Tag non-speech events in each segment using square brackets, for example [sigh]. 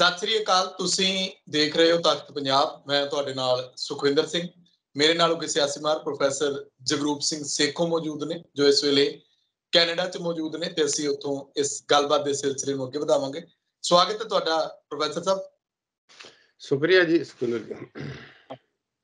ਸਤਿ ਸ੍ਰੀ ਅਕਾਲ ਤੁਸੀਂ ਦੇਖ ਰਹੇ ਹੋ ਤਖਤ ਪੰਜਾਬ ਮੈਂ ਤੁਹਾਡੇ ਨਾਲ ਸੁਖਵਿੰਦਰ ਸਿੰਘ ਮੇਰੇ ਨਾਲ ਸਿਆਸੀ ਸਿਆਸੀਮਾਰ ਪ੍ਰੋਫੈਸਰ ਜਗਰੂਪ ਸਿੰਘ ਸੇਖੋ ਮੌਜੂਦ ਨੇ ਜੋ ਇਸ ਵੇਲੇ ਕੈਨੇਡਾ 'ਚ ਮੌਜੂਦ ਨੇ ਤੇ ਅਸੀਂ ਉੱਥੋਂ ਇਸ ਗੱਲਬਾਤ ਦੇ ਸਿਲਸਿਲੇ ਨੂੰ ਅੱਗੇ ਵਧਾਵਾਂਗੇ ਸਵਾਗਤ ਹੈ ਤੁਹਾਡਾ ਪ੍ਰੋਫੈਸਰ ਸਾਹਿਬ ਸ਼ੁਕਰੀਆ ਜੀ ਸੁਖਵਿੰਦਰ ਜੀ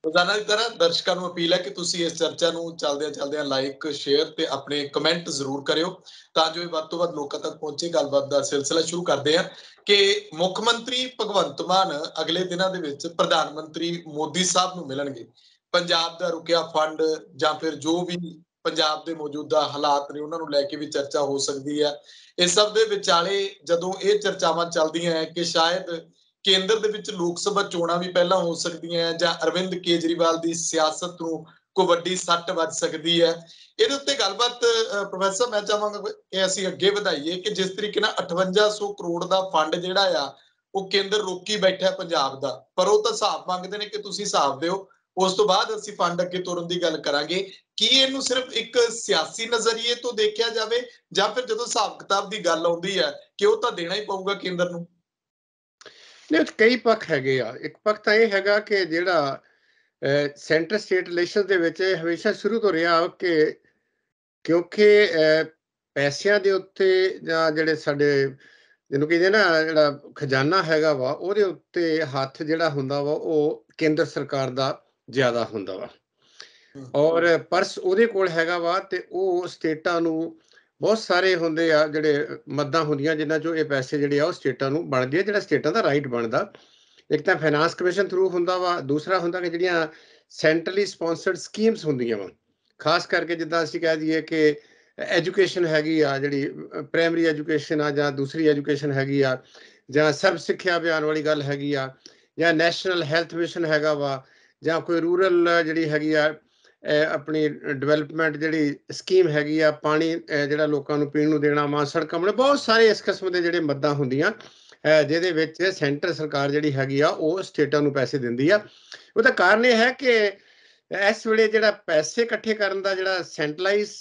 ਰੋਜ਼ਾਨਾ ਦੀ ਤਰ੍ਹਾਂ ਦਰਸ਼ਕਾਂ ਨੂੰ ਅਪੀਲ ਹੈ ਕਿ ਤੁਸੀਂ ਇਸ ਚਰਚਾ ਨੂੰ ਚੱਲਦਿਆਂ ਚੱਲਦਿਆਂ ਲਾਈਕ ਸ਼ੇਅਰ ਤੇ ਆਪਣੇ ਕਮੈਂਟ ਜ਼ਰੂਰ ਕਰਿਓ ਤਾਂ ਜੋ ਇਹ ਵੱਧ ਤੋਂ ਵੱਧ ਲੋਕਾਂ ਤੱਕ ਪਹੁੰਚੇ ਗੱਲਬਾਤ ਦਾ ਸਿਲਸਿਲਾ ਸ਼ੁਰੂ ਕਰਦੇ ਹਾਂ ਕਿ ਮੁੱਖ ਮੰਤਰੀ ਭਗਵੰਤ ਮਾਨ ਅਗਲੇ ਦਿਨਾਂ ਦੇ ਵਿੱਚ ਪ੍ਰਧਾਨ ਮੰਤਰੀ ਮੋਦੀ ਸਾਹਿਬ ਨੂੰ ਮਿਲਣਗੇ ਪੰਜਾਬ ਦਾ ਰੁਕਿਆ ਫੰਡ ਜਾਂ ਫਿਰ ਜੋ ਵੀ ਪੰਜਾਬ ਦੇ ਮੌਜੂਦਾ ਹਾਲਾਤ ਨੇ ਉਹਨਾਂ ਨੂੰ ਲੈ ਕੇ ਵੀ ਚਰਚਾ ਹੋ ਸਕਦੀ ਹੈ ਇਸ ਸਭ ਦੇ ਵਿਚਾਲੇ ਜਦੋਂ ਇਹ ਚਰਚਾਵਾਂ ਚੱਲਦੀਆਂ ਹੈ ਕਿ ਸ਼ਾਇਦ ਕੇਂਦਰ ਦੇ ਵਿੱਚ ਲੋਕ ਸਭਾ ਚੋਣਾਂ ਵੀ ਪਹਿਲਾਂ ਹੋ ਸਕਦੀਆਂ ਜਾਂ ਅਰਵਿੰਦ ਕੇਜਰੀਵਾਲ ਦੀ ਸਿਆਸਤ ਨੂੰ ਕੋ ਵੱਡੀ ਸੱਟ ਵੱਜ ਸਕਦੀ ਹੈ ਇਹਦੇ ਉੱਤੇ ਗੱਲਬਾਤ ਪ੍ਰੋਫੈਸਰ ਮੈਂ ਚਾਹਾਂਗਾ ਕਿ ਅਸੀਂ ਅੱਗੇ ਵਧਾਈਏ ਕਿ ਜਿਸ ਤਰੀਕੇ ਨਾਲ 5800 ਕਰੋੜ ਦਾ ਫੰਡ ਜਿਹੜਾ ਆ ਉਹ ਕੇਂਦਰ ਰੋਕੀ ਬੈਠਾ ਪੰਜਾਬ ਦਾ ਪਰ ਉਹ ਤਾਂ ਹਿਸਾਬ ਮੰਗਦੇ ਨੇ ਕਿ ਤੁਸੀਂ ਹਿਸਾਬ ਦਿਓ ਉਸ ਤੋਂ ਬਾਅਦ ਅਸੀਂ ਫੰਡ ਅੱਗੇ ਤੋਰਨ ਦੀ ਗੱਲ ਕਰਾਂਗੇ ਕੀ ਇਹਨੂੰ ਸਿਰਫ ਇੱਕ ਸਿਆਸੀ ਨਜ਼ਰੀਏ ਤੋਂ ਦੇਖਿਆ ਜਾਵੇ ਜਾਂ ਫਿਰ ਜਦੋਂ ਹਿਸਾਬ ਕਿਤਾਬ ਦੀ ਗੱਲ ਆਉਂਦੀ ਹੈ ਕਿ ਉਹ ਤਾਂ ਦੇਣਾ ਹੀ ਪਊਗਾ ਕੇਂਦਰ ਨੂੰ ਨੇ ਕਈ ਪੱਖ ਹੈਗੇ ਆ ਇੱਕ ਪੱਖ ਤਾਂ ਇਹ ਹੈਗਾ ਕਿ ਜਿਹੜਾ ਸੈਂਟਰ ਸਟੇਟ ਰਿਲੇਸ਼ਨ ਦੇ ਵਿੱਚ ਹਮੇਸ਼ਾ ਸ਼ੁਰੂ ਤੋਂ ਰਿਹਾ ਕਿ ਕਿਉਂਕਿ ਪੈਸਿਆਂ ਦੇ ਉੱਤੇ ਜਾਂ ਜਿਹੜੇ ਸਾਡੇ ਜਿਹਨੂੰ ਕਹਿੰਦੇ ਨਾ ਜਿਹੜਾ ਖਜ਼ਾਨਾ ਹੈਗਾ ਵਾ ਉਹਦੇ ਉੱਤੇ ਹੱਥ ਜਿਹੜਾ ਹੁੰਦਾ ਵਾ ਉਹ ਕੇਂਦਰ ਸਰਕਾਰ ਦਾ ਜ਼ਿਆਦਾ ਹੁੰਦਾ ਵਾ ਔਰ ਪਰਸ ਉਹਦੇ ਕੋਲ ਹੈਗਾ ਵਾ ਤੇ ਉਹ ਸਟੇਟਾਂ ਨੂੰ ਬਹੁਤ ਸਾਰੇ ਹੁੰਦੇ ਆ ਜਿਹੜੇ ਮੱਦਾਂ ਹੁੰਦੀਆਂ ਜਿਨ੍ਹਾਂ ਚੋਂ ਇਹ ਪੈਸੇ ਜਿਹੜੇ ਆ ਉਹ ਸਟੇਟਾਂ ਨੂੰ ਬਣਦੇ ਆ ਜਿਹੜਾ ਸਟੇਟਾਂ ਦਾ ਰਾਈਟ ਬਣਦਾ ਇੱਕ ਤਾਂ ਫਾਈਨਾਂਸ ਕਮਿਸ਼ਨ ਥਰੂ ਹੁੰਦਾ ਵਾ ਦੂਸਰਾ ਹੁੰਦਾ ਕਿ ਜਿਹੜੀਆਂ ਸੈਂਟਰਲੀ ਸਪਾਂਸਰਡ ਸਕੀਮਸ ਹੁੰਦੀਆਂ ਵਾ ਖਾਸ ਕਰਕੇ ਜਿੱਦਾਂ ਅਸੀਂ ਕਹਿ ਦਈਏ ਕਿ ਐਜੂਕੇਸ਼ਨ ਹੈਗੀ ਆ ਜਿਹੜੀ ਪ੍ਰਾਇਮਰੀ ਐਜੂਕੇਸ਼ਨ ਆ ਜਾਂ ਦੂਸਰੀ ਐਜੂਕੇਸ਼ਨ ਹੈਗੀ ਆ ਜਾਂ ਸਰਵ ਸਿੱਖਿਆ ਅਭਿਆਨ ਵਾਲੀ ਗੱਲ ਹੈਗੀ ਆ ਜਾਂ ਨੈਸ਼ਨਲ ਹੈਲਥ ਮਿਸ਼ਨ ਹੈਗਾ ਵਾ ਜਾਂ ਕੋਈ ਰੂਰਲ ਜਿਹੜੀ ਹੈਗੀ ਆ ਆਪਣੀ ਡਿਵੈਲਪਮੈਂਟ ਜਿਹੜੀ ਸਕੀਮ ਹੈਗੀ ਆ ਪਾਣੀ ਜਿਹੜਾ ਲੋਕਾਂ ਨੂੰ ਪੀਣ ਨੂੰ ਦੇਣਾ ਮਾਂ ਸੜਕਾਂ ਬਣੇ ਬਹੁਤ ਸਾਰੇ ਇਸ ਕਿਸਮ ਦੇ ਜਿਹੜੇ ਮੱਦਾਂ ਹੁੰਦੀਆਂ ਜਿਹਦੇ ਵਿੱਚ ਸੈਂਟਰ ਸਰਕਾਰ ਜਿਹੜੀ ਹੈਗੀ ਆ ਉਹ ਸਟੇਟਾਂ ਨੂੰ ਪੈਸੇ ਦਿੰਦੀ ਆ ਉਹਦਾ ਕਾਰਨ ਇਹ ਹੈ ਕਿ ਇਸ ਵੇਲੇ ਜਿਹੜਾ ਪੈਸੇ ਇਕੱਠੇ ਕਰਨ ਦਾ ਜਿਹੜਾ ਸੈਂਟਰਲਾਈਜ਼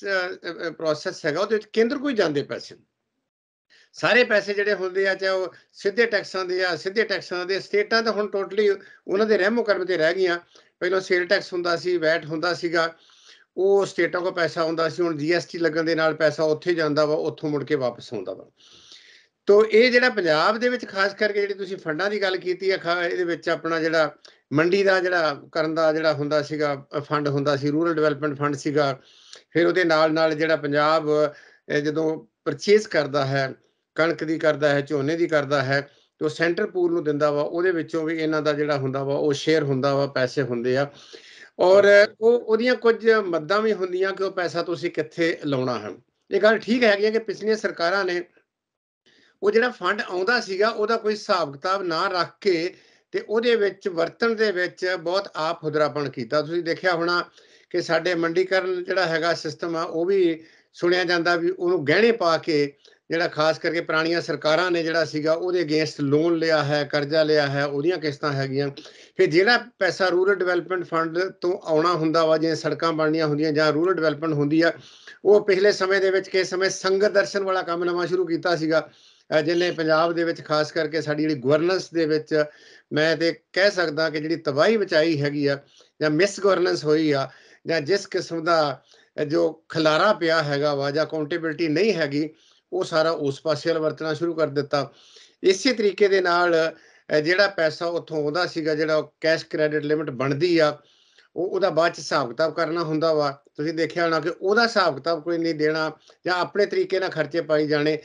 ਪ੍ਰੋਸੈਸ ਹੈਗਾ ਉਹਦੇ ਵਿੱਚ ਕੇਂਦਰ ਕੋਈ ਜਾਂਦੇ ਪੈਸੇ ਸਾਰੇ ਪੈਸੇ ਜਿਹੜੇ ਹੁੰਦੇ ਆ ਚਾਹੇ ਉਹ ਸਿੱਧੇ ਟੈਕਸਾਂ ਦੇ ਆ ਸਿੱਧੇ ਟੈਕਸਾਂ ਦੇ ਸਟੇਟਾਂ ਤਾਂ ਹੁਣ ਟੋਟਲੀ ਉਹਨਾਂ ਦੇ ਰਹਿਮੋ ਕਰਮ ਤੇ ਰਹਿ ਗਈਆਂ ਪਹਿਲਾਂ ਸੇਲ ਟੈਕਸ ਹੁੰਦਾ ਸੀ ਵੈਟ ਹੁੰਦਾ ਸੀਗਾ ਉਹ ਸਟੇਟਾਂ ਕੋ ਪੈਸਾ ਆਉਂਦਾ ਸੀ ਹੁਣ ਜੀਐਸਟੀ ਲੱਗਣ ਦੇ ਨਾਲ ਪੈਸਾ ਉੱਥੇ ਜਾਂਦਾ ਵਾ ਉੱਥੋਂ ਮੁੜ ਕੇ ਵਾਪਸ ਆਉਂਦਾ ਵਾ ਤੋ ਇਹ ਜਿਹੜਾ ਪੰਜਾਬ ਦੇ ਵਿੱਚ ਖਾਸ ਕਰਕੇ ਜਿਹੜੀ ਤੁਸੀਂ ਫੰਡਾਂ ਦੀ ਗੱਲ ਕੀਤੀ ਆ ਇਹਦੇ ਵਿੱਚ ਆਪਣਾ ਜਿਹੜਾ ਮੰਡੀ ਦਾ ਜਿਹੜਾ ਕਰਨ ਦਾ ਜਿਹੜਾ ਹੁੰਦਾ ਸੀਗਾ ਫੰਡ ਹੁੰਦਾ ਸੀ ਰੂਰਲ ਡਿਵੈਲਪਮੈਂਟ ਫੰਡ ਸੀਗਾ ਫਿਰ ਉਹਦੇ ਨਾਲ ਨਾਲ ਜਿਹੜਾ ਪੰਜਾਬ ਜਦੋਂ ਪਰਚੇਸ ਕਰਦਾ ਹੈ ਕਣਕ ਦੀ ਕਰਦਾ ਹੈ ਝੋਨੇ ਦੀ ਕਰਦਾ ਹੈ ਜੋ ਸੈਂਟਰ ਪੂਲ ਨੂੰ ਦਿੰਦਾ ਵਾ ਉਹਦੇ ਵਿੱਚੋਂ ਵੀ ਇਹਨਾਂ ਦਾ ਜਿਹੜਾ ਹੁੰਦਾ ਵਾ ਉਹ ਸ਼ੇਅਰ ਹੁੰਦਾ ਵਾ ਪੈਸੇ ਹੁੰਦੇ ਆ ਔਰ ਉਹ ਉਹਦੀਆਂ ਕੁਝ ਮੱਦਾਂ ਵੀ ਹੁੰਦੀਆਂ ਕਿ ਉਹ ਪੈਸਾ ਤੁਸੀਂ ਕਿੱਥੇ ਲਾਉਣਾ ਹੈ ਇਹ ਗੱਲ ਠੀਕ ਹੈਗੀ ਕਿ ਪਿਛਲੀਆਂ ਸਰਕਾਰਾਂ ਨੇ ਉਹ ਜਿਹੜਾ ਫੰਡ ਆਉਂਦਾ ਸੀਗਾ ਉਹਦਾ ਕੋਈ ਹਿਸਾਬ ਕਿਤਾਬ ਨਾ ਰੱਖ ਕੇ ਤੇ ਉਹਦੇ ਵਿੱਚ ਵਰਤਣ ਦੇ ਵਿੱਚ ਬਹੁਤ ਆਪ ਹੁਦਰਾਪਣ ਕੀਤਾ ਤੁਸੀਂ ਦੇਖਿਆ ਹੋਣਾ ਕਿ ਸਾਡੇ ਮੰਡੀਕਰਨ ਜਿਹੜਾ ਹੈਗਾ ਸਿਸਟਮ ਆ ਉਹ ਵੀ ਸੁਣਿਆ ਜਾਂਦਾ ਵੀ ਉਹਨੂੰ ਗਹਿਣੇ ਪਾ ਕੇ ਜਿਹੜਾ ਖਾਸ ਕਰਕੇ ਪੁਰਾਣੀਆਂ ਸਰਕਾਰਾਂ ਨੇ ਜਿਹੜਾ ਸੀਗਾ ਉਹਦੇ ਅਗੇਂਸਟ ਲੋਨ ਲਿਆ ਹੈ ਕਰਜ਼ਾ ਲਿਆ ਹੈ ਉਹਦੀਆਂ ਕਿਸ਼ਤਾਂ ਹੈਗੀਆਂ ਫਿਰ ਜਿਹੜਾ ਪੈਸਾ ਰੂਰਲ ਡਿਵੈਲਪਮੈਂਟ ਫੰਡ ਤੋਂ ਆਉਣਾ ਹੁੰਦਾ ਵਾ ਜਿਵੇਂ ਸੜਕਾਂ ਬਣਨੀਆਂ ਹੁੰਦੀਆਂ ਜਾਂ ਰੂਰਲ ਡਿਵੈਲਪਮੈਂਟ ਹੁੰਦੀ ਆ ਉਹ ਪਿਛਲੇ ਸਮੇਂ ਦੇ ਵਿੱਚ ਕਿਸ ਸਮੇਂ ਸੰਗਤ ਦਰਸ਼ਨ ਵਾਲਾ ਕੰਮ ਨਵਾਂ ਸ਼ੁਰੂ ਕੀਤਾ ਸੀਗਾ ਜਿਹਨੇ ਪੰਜਾਬ ਦੇ ਵਿੱਚ ਖਾਸ ਕਰਕੇ ਸਾਡੀ ਜਿਹੜੀ ਗਵਰਨੈਂਸ ਦੇ ਵਿੱਚ ਮੈਂ ਤੇ ਕਹਿ ਸਕਦਾ ਕਿ ਜਿਹੜੀ ਤਬਾਹੀ ਬਚਾਈ ਹੈਗੀ ਆ ਜਾਂ ਮਿਸ ਗਵਰਨੈਂਸ ਹੋਈ ਆ ਜਾਂ ਜਿਸ ਕਿਸਮ ਦਾ ਜੋ ਖਲਾਰਾ ਪਿਆ ਹੈਗਾ ਵਾ ਜਾਂ ਅਕਾਉਂਟੇਬਿਲਟੀ ਨਹੀਂ ਹੈਗੀ ਉਹ ਸਾਰਾ ਉਸ ਪਾਸੇ ਵੱਲ ਵਰਤਣਾ ਸ਼ੁਰੂ ਕਰ ਦਿੱਤਾ ਇਸੇ ਤਰੀਕੇ ਦੇ ਨਾਲ ਜਿਹੜਾ ਪੈਸਾ ਉੱਥੋਂ ਆਉਂਦਾ ਸੀਗਾ ਜਿਹੜਾ ਕੈਸ਼ ਕ੍ਰੈਡਿਟ ਲਿਮਿਟ ਬਣਦੀ ਆ ਉਹ ਉਹਦਾ ਬਾਅਦ ਚ ਹਿਸਾਬ ਕਿਤਾਬ ਕਰਨਾ ਹੁੰਦਾ ਵਾ ਤੁਸੀਂ ਦੇਖਿਆ ਹੋਣਾ ਕਿ ਉਹਦਾ ਹਿਸਾਬ ਕਿਤਾਬ ਕੋਈ ਨਹੀਂ ਦੇਣਾ ਜਾਂ ਆਪਣੇ ਤਰੀਕੇ ਨਾਲ ਖਰਚੇ ਪਾਈ ਜਾਣੇ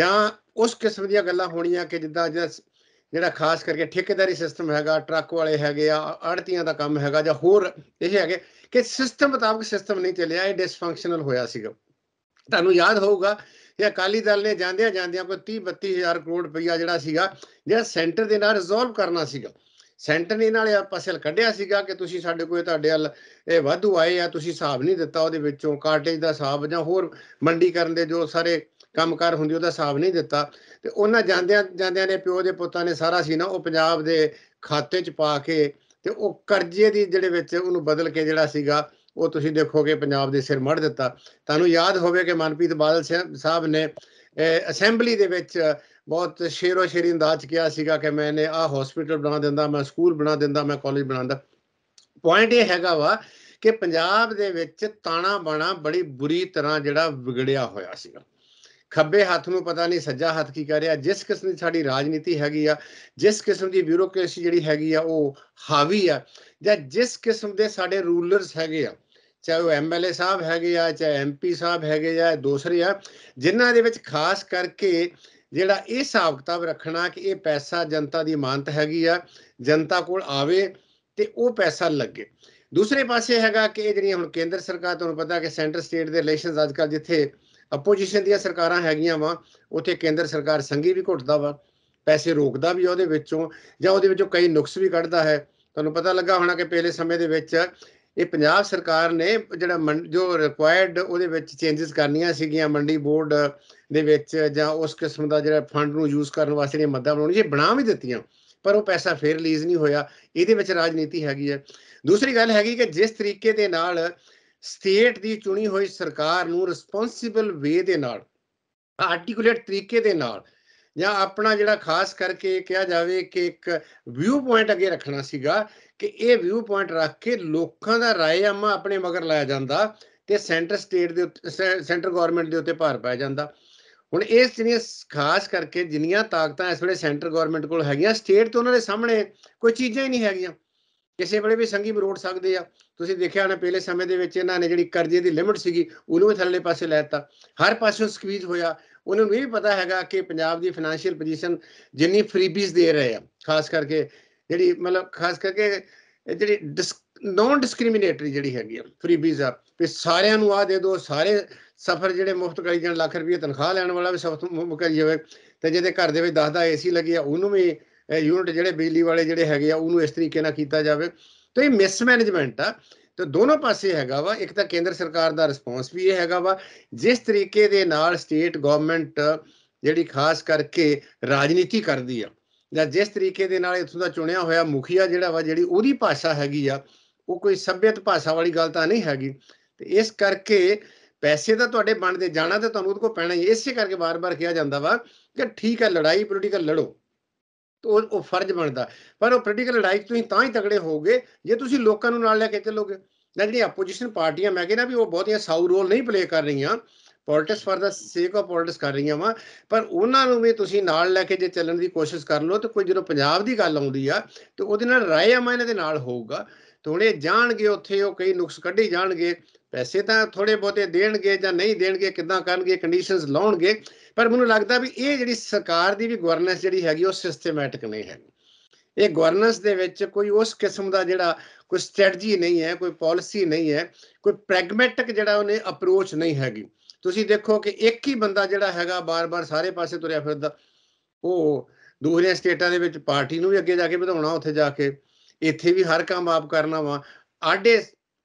ਜਾਂ ਉਸ ਕਿਸਮ ਦੀਆਂ ਗੱਲਾਂ ਹੋਣੀਆਂ ਕਿ ਜਿੱਦਾਂ ਜਿਹੜਾ ਜਿਹੜਾ ਖਾਸ ਕਰਕੇ ਠੇਕੇਦਾਰੀ ਸਿਸਟਮ ਹੈਗਾ ਟਰੱਕ ਵਾਲੇ ਹੈਗੇ ਆ ਆੜਤੀਆਂ ਦਾ ਕੰਮ ਹੈਗਾ ਜਾਂ ਹੋਰ ਇਹ ਹੈਗੇ ਕਿ ਸਿਸਟਮ ਮੁਤਾਬਕ ਸਿਸਟਮ ਨਹੀਂ ਚੱਲਿਆ ਇਹ ਡਿਸਫੰਕਸ਼ਨਲ ਹੋਇਆ ਸੀਗਾ ਤੁਹਾਨੂੰ ਯਾਦ ਹੋਊਗਾ ਇਹ ਅਕਾਲੀ ਦਲ ਨੇ ਜਾਂਦਿਆਂ ਜਾਂਦਿਆਂ ਕੋਈ 30 32000 ਕਰੋੜ ਰੁਪਈਆ ਜਿਹੜਾ ਸੀਗਾ ਜਿਹੜਾ ਸੈਂਟਰ ਦੇ ਨਾਲ ਰਿਜ਼ੋਲਵ ਕਰਨਾ ਸੀਗਾ ਸੈਂਟਰ ਨੇ ਇਹਨਾਂ ਨੇ ਪਸਲ ਕੱਢਿਆ ਸੀਗਾ ਕਿ ਤੁਸੀਂ ਸਾਡੇ ਕੋਲ ਤੁਹਾਡੇ ਵੱਲ ਇਹ ਵਾਧੂ ਆਏ ਆ ਤੁਸੀਂ ਹਿਸਾਬ ਨਹੀਂ ਦਿੱਤਾ ਉਹਦੇ ਵਿੱਚੋਂ ਕਾਰਟੇਜ ਦਾ ਹਿਸਾਬ ਜਾਂ ਹੋਰ ਮੰਡੀ ਕਰਨ ਦੇ ਜੋ ਸਾਰੇ ਕੰਮਕਾਰ ਹੁੰਦੀ ਉਹਦਾ ਹਿਸਾਬ ਨਹੀਂ ਦਿੱਤਾ ਤੇ ਉਹਨਾਂ ਜਾਂਦਿਆਂ ਜਾਂਦਿਆਂ ਨੇ ਪਿਓ ਦੇ ਪੁੱਤਾਂ ਨੇ ਸਾਰਾ ਸੀ ਨਾ ਉਹ ਪੰਜਾਬ ਦੇ ਖਾਤੇ 'ਚ ਪਾ ਕੇ ਤੇ ਉਹ ਕਰਜ਼ੇ ਦੀ ਜਿਹੜੇ ਵਿੱਚ ਉਹਨੂੰ ਬਦਲ ਕੇ ਜਿਹੜਾ ਸੀਗਾ ਉਹ ਤੁਸੀਂ ਦੇਖੋਗੇ ਪੰਜਾਬ ਦੇ ਸਿਰ ਮੜ ਦਿੱਤਾ ਤੁਹਾਨੂੰ ਯਾਦ ਹੋਵੇ ਕਿ ਮਨਪ੍ਰੀਤ ਬਾਦਲ ਸਾਹਿਬ ਨੇ ਅਸੈਂਬਲੀ ਦੇ ਵਿੱਚ ਬਹੁਤ ਸ਼ੇਰੋ ਸ਼ੇਰੀ ਅੰਦਾਜ਼ ਕਿਹਾ ਸੀਗਾ ਕਿ ਮੈਂ ਨੇ ਆ ਹਸਪੀਟਲ ਬਣਾ ਦਿੰਦਾ ਮੈਂ ਸਕੂਲ ਬਣਾ ਦਿੰਦਾ ਮੈਂ ਕਾਲਜ ਬਣਾਉਂਦਾ ਪੁਆਇੰਟ ਇਹ ਹੈਗਾ ਵਾ ਕਿ ਪੰਜਾਬ ਦੇ ਵਿੱਚ ਤਾਣਾ ਬਾਣਾ ਬੜੀ ਬੁਰੀ ਤਰ੍ਹਾਂ ਜਿਹੜਾ ਵਿਗੜਿਆ ਹੋਇਆ ਸੀਗਾ ਖੱਬੇ ਹੱਥ ਨੂੰ ਪਤਾ ਨਹੀਂ ਸੱਜਾ ਹੱਥ ਕੀ ਕਰ ਰਿਹਾ ਜਿਸ ਕਿਸਮ ਦੀ ਸਾਡੀ ਰਾਜਨੀਤੀ ਹੈਗੀ ਆ ਜਿਸ ਕਿਸਮ ਦੀ ਬਿਊਰੋਕ੍ਰੇਸੀ ਜਿਹੜੀ ਹੈਗੀ ਆ ਉਹ ਹਾਵੀ ਆ ਜਾਂ ਜਿਸ ਕਿਸਮ ਦੇ ਸਾਡੇ ਰੂਲਰਸ ਹੈਗੇ ਆ ਚਾਹੇ ਉਹ ਐਮਐਲਏ ਸਾਹਿਬ ਹੈਗੇ ਆ ਚਾਹੇ ਐਮਪੀ ਸਾਹਿਬ ਹੈਗੇ ਆ ਦੂਸਰੇ ਆ ਜਿਨ੍ਹਾਂ ਦੇ ਵਿੱਚ ਖਾਸ ਕਰਕੇ ਜਿਹੜਾ ਇਹ ਸਾਬਕਤਾ ਰੱਖਣਾ ਕਿ ਇਹ ਪੈਸਾ ਜਨਤਾ ਦੀ ਮਾਨਤ ਹੈਗੀ ਆ ਜਨਤਾ ਕੋਲ ਆਵੇ ਤੇ ਉਹ ਪੈਸਾ ਲੱਗੇ ਦੂਸਰੇ ਪਾਸੇ ਹੈਗਾ ਕਿ ਜਿਹੜੀ ਹੁਣ ਕੇਂਦਰ ਸਰਕਾਰ ਤੁਹਾਨੂੰ ਪਤਾ ਕਿ ਸੈਂਟਰ ਸਟੇਟ ਦੇ ਰਿਲੇਸ਼ਨਸ ਅੱਜ ਕੱਲ ਜਿੱਥੇ ਅਪੋਜੀਸ਼ਨ ਦੀਆਂ ਸਰਕਾਰਾਂ ਹੈਗੀਆਂ ਵਾ ਉੱਥੇ ਕੇਂਦਰ ਸਰਕਾਰ ਸੰਗੀ ਵੀ ਘੁੱਟਦਾ ਵਾ ਪੈਸੇ ਰੋਕਦਾ ਵੀ ਉਹਦੇ ਵਿੱਚੋਂ ਜਾਂ ਉਹਦੇ ਵਿੱਚੋਂ ਕਈ ਨੁਕਸ ਵੀ ਕੱਢਦਾ ਹੈ ਤੁਹਾਨੂੰ ਪਤਾ ਲੱਗਾ ਹੋਣਾ ਕਿ ਪਹਿਲੇ ਸਮੇਂ ਦੇ ਵਿੱਚ ਇਹ ਪੰਜਾਬ ਸਰਕਾਰ ਨੇ ਜਿਹੜਾ ਜੋ ਰਿਕੁਆਇਰਡ ਉਹਦੇ ਵਿੱਚ ਚੇਂजेस ਕਰਨੀਆਂ ਸੀਗੀਆਂ ਮੰਡੀ ਬੋਰਡ ਦੇ ਵਿੱਚ ਜਾਂ ਉਸ ਕਿਸਮ ਦਾ ਜਿਹੜਾ ਫੰਡ ਨੂੰ ਯੂਜ਼ ਕਰਨ ਵਾਸਤੇ ਨੇ ਮੱਦਾਂ ਬਣਾਉਣੀ ਸੀ ਬਣਾ ਵੀ ਦਿੱਤੀਆਂ ਪਰ ਉਹ ਪੈਸਾ ਫੇਰ ਰਿਲੀਜ਼ ਨਹੀਂ ਹੋਇਆ ਇਹਦੇ ਵਿੱਚ ਰਾਜਨੀਤੀ ਹੈਗੀ ਹੈ ਦੂਸਰੀ ਗੱਲ ਹੈਗੀ ਕਿ ਜਿਸ ਤਰੀਕੇ ਦੇ ਨਾਲ ਸਟੇਟ ਦੀ ਚੁਣੀ ਹੋਈ ਸਰਕਾਰ ਨੂੰ ਰਿਸਪੌਂਸਿਬਲ ਵੇ ਦੇ ਨਾਲ ਆਰਟੀਕੂਲੇਟ ਤਰੀਕੇ ਦੇ ਨਾਲ ਜਾਂ ਆਪਣਾ ਜਿਹੜਾ ਖਾਸ ਕਰਕੇ ਕਿਹਾ ਜਾਵੇ ਕਿ ਇੱਕ ਵਿਊ ਪੁਆਇੰਟ ਅੱਗੇ ਰੱਖਣਾ ਸੀਗਾ ਕਿ ਇਹ ਵਿਊ ਪੁਆਇੰਟ ਰੱਖ ਕੇ ਲੋਕਾਂ ਦਾ ਆਮ ਆਪਣੇ ਮਗਰ ਲਾਇਆ ਜਾਂਦਾ ਤੇ ਸੈਂਟਰ ਸਟੇਟ ਦੇ ਉੱਤੇ ਸੈਂਟਰ ਗਵਰਨਮੈਂਟ ਦੇ ਉੱਤੇ ਭਾਰ ਪਾਇਆ ਜਾਂਦਾ ਹੁਣ ਇਸ ਜਿਹੜੀਆਂ ਖਾਸ ਕਰਕੇ ਜਿੰਨੀਆਂ ਤਾਕਤਾਂ ਇਸ ਵੇਲੇ ਸੈਂਟਰ ਗਵਰਨਮੈਂਟ ਕੋਲ ਹੈਗੀਆਂ ਸਟੇਟ ਤੋਂ ਉਹਨਾਂ ਦੇ ਸਾਹਮਣੇ ਕੋਈ ਚੀਜ਼ਾਂ ਹੀ ਨਹੀਂ ਹੈਗੀਆਂ ਕਿਸੇ ਵੇਲੇ ਵੀ ਸੰਗੀ ਮਰੋੜ ਸਕਦੇ ਆ ਤੁਸੀਂ ਦੇਖਿਆ ਹੋਣਾ ਪਹਿਲੇ ਸਮੇਂ ਦੇ ਵਿੱਚ ਇਹਨਾਂ ਨੇ ਜਿਹੜੀ ਕਰਜ਼ੇ ਦੀ ਲਿਮਟ ਸੀਗੀ ਉਹਨੂੰ ਵੀ ਥੱਲੇ ਪਾਸੇ ਲੈ ਦਿੱਤਾ ਹਰ ਪਾਸੇ ਸਕਵੀਜ਼ ਹੋਇਆ ਉਹਨੂੰ ਵੀ ਪਤਾ ਹੈਗਾ ਕਿ ਪੰਜਾਬ ਦੀ ਫਾਈਨੈਂਸ਼ੀਅਲ ਪੋਜੀਸ਼ਨ ਜਿੰਨੀ ਫਰੀਬੀਜ਼ ਦੇ ਰਹੇ ਆ ਖਾਸ ਕਰਕੇ ਜਿਹੜੀ ਮਤਲਬ ਖਾਸ ਕਰਕੇ ਜਿਹੜੀ ਨੌਨ ਡਿਸਕ੍ਰਿਮੀਨੇਟਰੀ ਜਿਹੜੀ ਹੈਗੀ ਆ ਫ੍ਰੀ ਆ ਵੀ ਸਾਰਿਆਂ ਨੂੰ ਆ ਦੇ ਦੋ ਸਾਰੇ ਸਫਰ ਜਿਹੜੇ ਮੁਫਤ ਕਰੀ ਜਾਣ ਲੱਖ ਰੁਪਏ ਤਨਖਾਹ ਲੈਣ ਵਾਲਾ ਵੀ ਸਫਰ ਮੁਫਤ ਕਰੀ ਜਾਵੇ ਤੇ ਜਿਹਦੇ ਘਰ ਦੇ ਵਿੱਚ 10 ਦਾ ਏਸੀ ਲੱਗੀ ਆ ਉਹਨੂੰ ਵੀ ਯੂਨਿਟ ਜਿਹੜੇ ਬਿਜਲੀ ਵਾਲੇ ਜਿਹੜੇ ਹੈਗੇ ਆ ਉਹਨੂੰ ਇਸ ਤਰੀਕੇ ਨਾਲ ਕੀਤਾ ਜਾਵੇ ਤੇ ਇਹ ਮਿਸਮੈਨੇਜਮੈਂਟ ਆ ਤੇ ਦੋਨੋਂ ਪਾਸੇ ਹੈਗਾ ਵਾ ਇੱਕ ਤਾਂ ਕੇਂਦਰ ਸਰਕਾਰ ਦਾ ਰਿਸਪੌਂਸ ਵੀ ਇਹ ਹੈਗਾ ਵਾ ਜਿਸ ਤਰੀਕੇ ਦੇ ਨਾਲ ਸਟੇਟ ਗਵਰਨਮੈਂਟ ਜਿਹੜੀ ਖਾਸ ਕਰਕੇ ਰਾਜਨੀਤੀ ਕਰਦੀ ਆ ਜਾਂ ਜਿਸ ਤਰੀਕੇ ਦੇ ਨਾਲ ਇਥੋਂ ਦਾ ਚੁਣਿਆ ਹੋਇਆ ਮੁਖੀਆ ਜਿਹੜਾ ਵਾ ਜਿਹੜੀ ਉਹਦੀ ਭਾਸ਼ਾ ਹੈਗੀ ਆ ਉਹ ਕੋਈ ਸਭਿਅਤ ਭਾਸ਼ਾ ਵਾਲੀ ਗੱਲ ਤਾਂ ਨਹੀਂ ਹੈਗੀ ਤੇ ਇਸ ਕਰਕੇ ਪੈਸੇ ਤਾਂ ਤੁਹਾਡੇ ਬਣਦੇ ਜਾਣਾ ਤੇ ਤੁਹਾਨੂੰ ਉਹਦੇ ਕੋ ਪੈਣਾ ਹੀ ਇਸੇ ਕਰਕੇ ਵਾਰ-ਵਾਰ ਕਿਹਾ ਜਾਂਦਾ ਵਾ ਕਿ ਠੀਕ ਹੈ ਲੜਾਈ ਪੋਲੀਟੀਕਲ ਲੜੋ ਉਹ ਉਹ ਫਰਜ਼ ਬਣਦਾ ਪਰ ਉਹ ਪੋਲੀਟੀਕਲ ਲੜਾਈ ਤੁਸੀਂ ਤਾਂ ਹੀ ਤਗੜੇ ਹੋਗੇ ਜੇ ਤੁਸੀਂ ਲੋਕਾਂ ਨੂੰ ਨਾਲ ਲੈ ਕੇ ਚੱਲੋਗੇ ਜਿਹੜੀ ਆਪੋਜੀਸ਼ਨ ਪਾਰਟੀਆਂ ਮੈਂ ਕਹਿੰਦਾ ਵੀ ਉਹ ਬਹੁਤਿਆ ਸਾਊ ਰੋਲ ਨਹੀਂ ਪਲੇ ਕਰ ਰਹੀਆਂ ਪੋਲਿਟਿਕਸ ਫਾਰ ਦਾ ਸੇਕ ਆਫ ਪੋਲਿਟਿਕਸ ਕਰ ਰਹੀਆਂ ਵਾ ਪਰ ਉਹਨਾਂ ਨੂੰ ਵੀ ਤੁਸੀਂ ਨਾਲ ਲੈ ਕੇ ਜੇ ਚੱਲਣ ਦੀ ਕੋਸ਼ਿਸ਼ ਕਰ ਲਓ ਤੇ ਕੋਈ ਜਦੋਂ ਪੰਜਾਬ ਦੀ ਗੱਲ ਆਉਂਦੀ ਆ ਤੇ ਉਹਦੇ ਨਾਲ ਰਾਏ ਮੈਨਾਂ ਦੇ ਨਾਲ ਹੋਊਗਾ ਥੋੜੇ ਜਾਣਗੇ ਉੱਥੇ ਉਹ ਕਈ ਨੁਕਸ ਕੱਢੀ ਜਾਣਗੇ ਪੈਸੇ ਤਾਂ ਥੋੜੇ ਬਹੁਤੇ ਦੇਣਗੇ ਜਾਂ ਨਹੀਂ ਦੇਣਗੇ ਕਿੱਦਾਂ ਕਰਨਗੇ ਕੰਡੀਸ਼ਨਸ ਲਾਉਣਗੇ ਪਰ ਮੈਨੂੰ ਲੱਗਦਾ ਵੀ ਇਹ ਜਿਹੜੀ ਸਰਕਾਰ ਦੀ ਵੀ ਗਵਰਨੈਂਸ ਜਿਹੜੀ ਹੈਗੀ ਉਹ ਸਿਸਟਮੈਟਿਕ ਨਹੀਂ ਹੈ ਇਹ ਗਵਰਨੈਂਸ ਦੇ ਵਿੱਚ ਕੋਈ ਉਸ ਕਿਸਮ ਦਾ ਜਿਹੜਾ ਕੋਈ ਸਟ੍ਰੈਟਜੀ ਨਹੀਂ ਹੈ ਕੋਈ ਪਾਲਿਸੀ ਨਹੀਂ ਹੈ ਕੋਈ ਪ੍ਰੈਗਮੈਟਿਕ ਜਿਹੜਾ ਉਹਨੇ ਅਪਰੋਚ ਨਹੀਂ ਹੈਗੀ ਤੁਸੀਂ ਦੇਖੋ ਕਿ ਇੱਕ ਹੀ ਬੰਦਾ ਜਿਹੜਾ ਹੈਗਾ ਬਾਰ-ਬਾਰ ਸਾਰੇ ਪਾਸੇ ਤੁਰਿਆ ਫਿਰਦਾ ਉਹ ਦੂਜੇ ਸਟੇਟਾਂ ਦੇ ਵਿੱਚ ਪਾਰਟੀ ਨੂੰ ਵੀ ਅੱਗੇ ਜਾ ਕੇ ਵਧਾਉਣਾ ਉੱਥੇ ਜਾ ਕੇ ਇੱਥੇ ਵੀ ਹਰ ਕੰਮ ਆਪ ਕਰਨਾ ਵਾ ਆਡੇ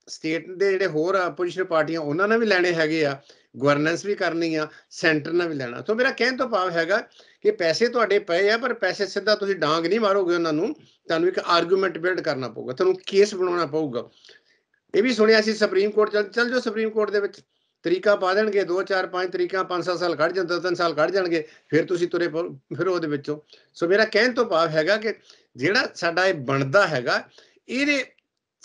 ਸਟੇਟ ਦੇ ਜਿਹੜੇ ਹੋਰ ਆਪੋਜੀਸ਼ਨ ਪਾਰਟੀਆਂ ਉਹਨਾਂ ਨੇ ਵੀ ਲੈਣੇ ਹੈਗੇ ਆ ਗਵਰਨੈਂਸ ਵੀ ਕਰਨੀ ਆ ਸੈਂਟਰ ਨਾਲ ਵੀ ਲੈਣਾ ਤੋਂ ਮੇਰਾ ਕਹਿਣ ਤੋਂ ਭਾਵ ਹੈਗਾ ਕਿ ਪੈਸੇ ਤੁਹਾਡੇ ਪਏ ਆ ਪਰ ਪੈਸੇ ਸਿੱਧਾ ਤੁਸੀਂ ਡਾਂਗ ਨਹੀਂ ਮਾਰੋਗੇ ਉਹਨਾਂ ਨੂੰ ਤੁਹਾਨੂੰ ਇੱਕ ਆਰਗੂਮੈਂਟ ਬਿਲਡ ਕਰਨਾ ਪਊਗਾ ਤੁਹਾਨੂੰ ਕੇਸ ਬਣਾਉਣਾ ਪਊਗਾ ਇਹ ਵੀ ਸੁਣਿਆ ਸੀ ਸੁਪਰੀਮ ਕੋਰਟ ਚੱਲ ਜੋ ਸੁਪਰੀਮ ਕੋਰਟ ਦੇ ਵਿੱਚ ਤਰੀਕਾ ਪਾ ਦੇਣਗੇ 2 4 5 ਤਰੀਕਾ 5 6 ਸਾਲ ਕੱਢ ਜਾਂਦੇ 3 ਸਾਲ ਕੱਢ ਜਾਣਗੇ ਫਿਰ ਤੁਸੀਂ ਤੁਰੇ ਫਿਰ ਉਹਦੇ ਵਿੱਚੋਂ ਸੋ ਮੇਰਾ ਕਹਿਣ ਤੋਂ ਭਾਵ ਹੈਗਾ ਕਿ ਜਿਹੜਾ ਸਾਡਾ ਇਹ ਬਣਦਾ ਹੈਗਾ ਇਹਦੇ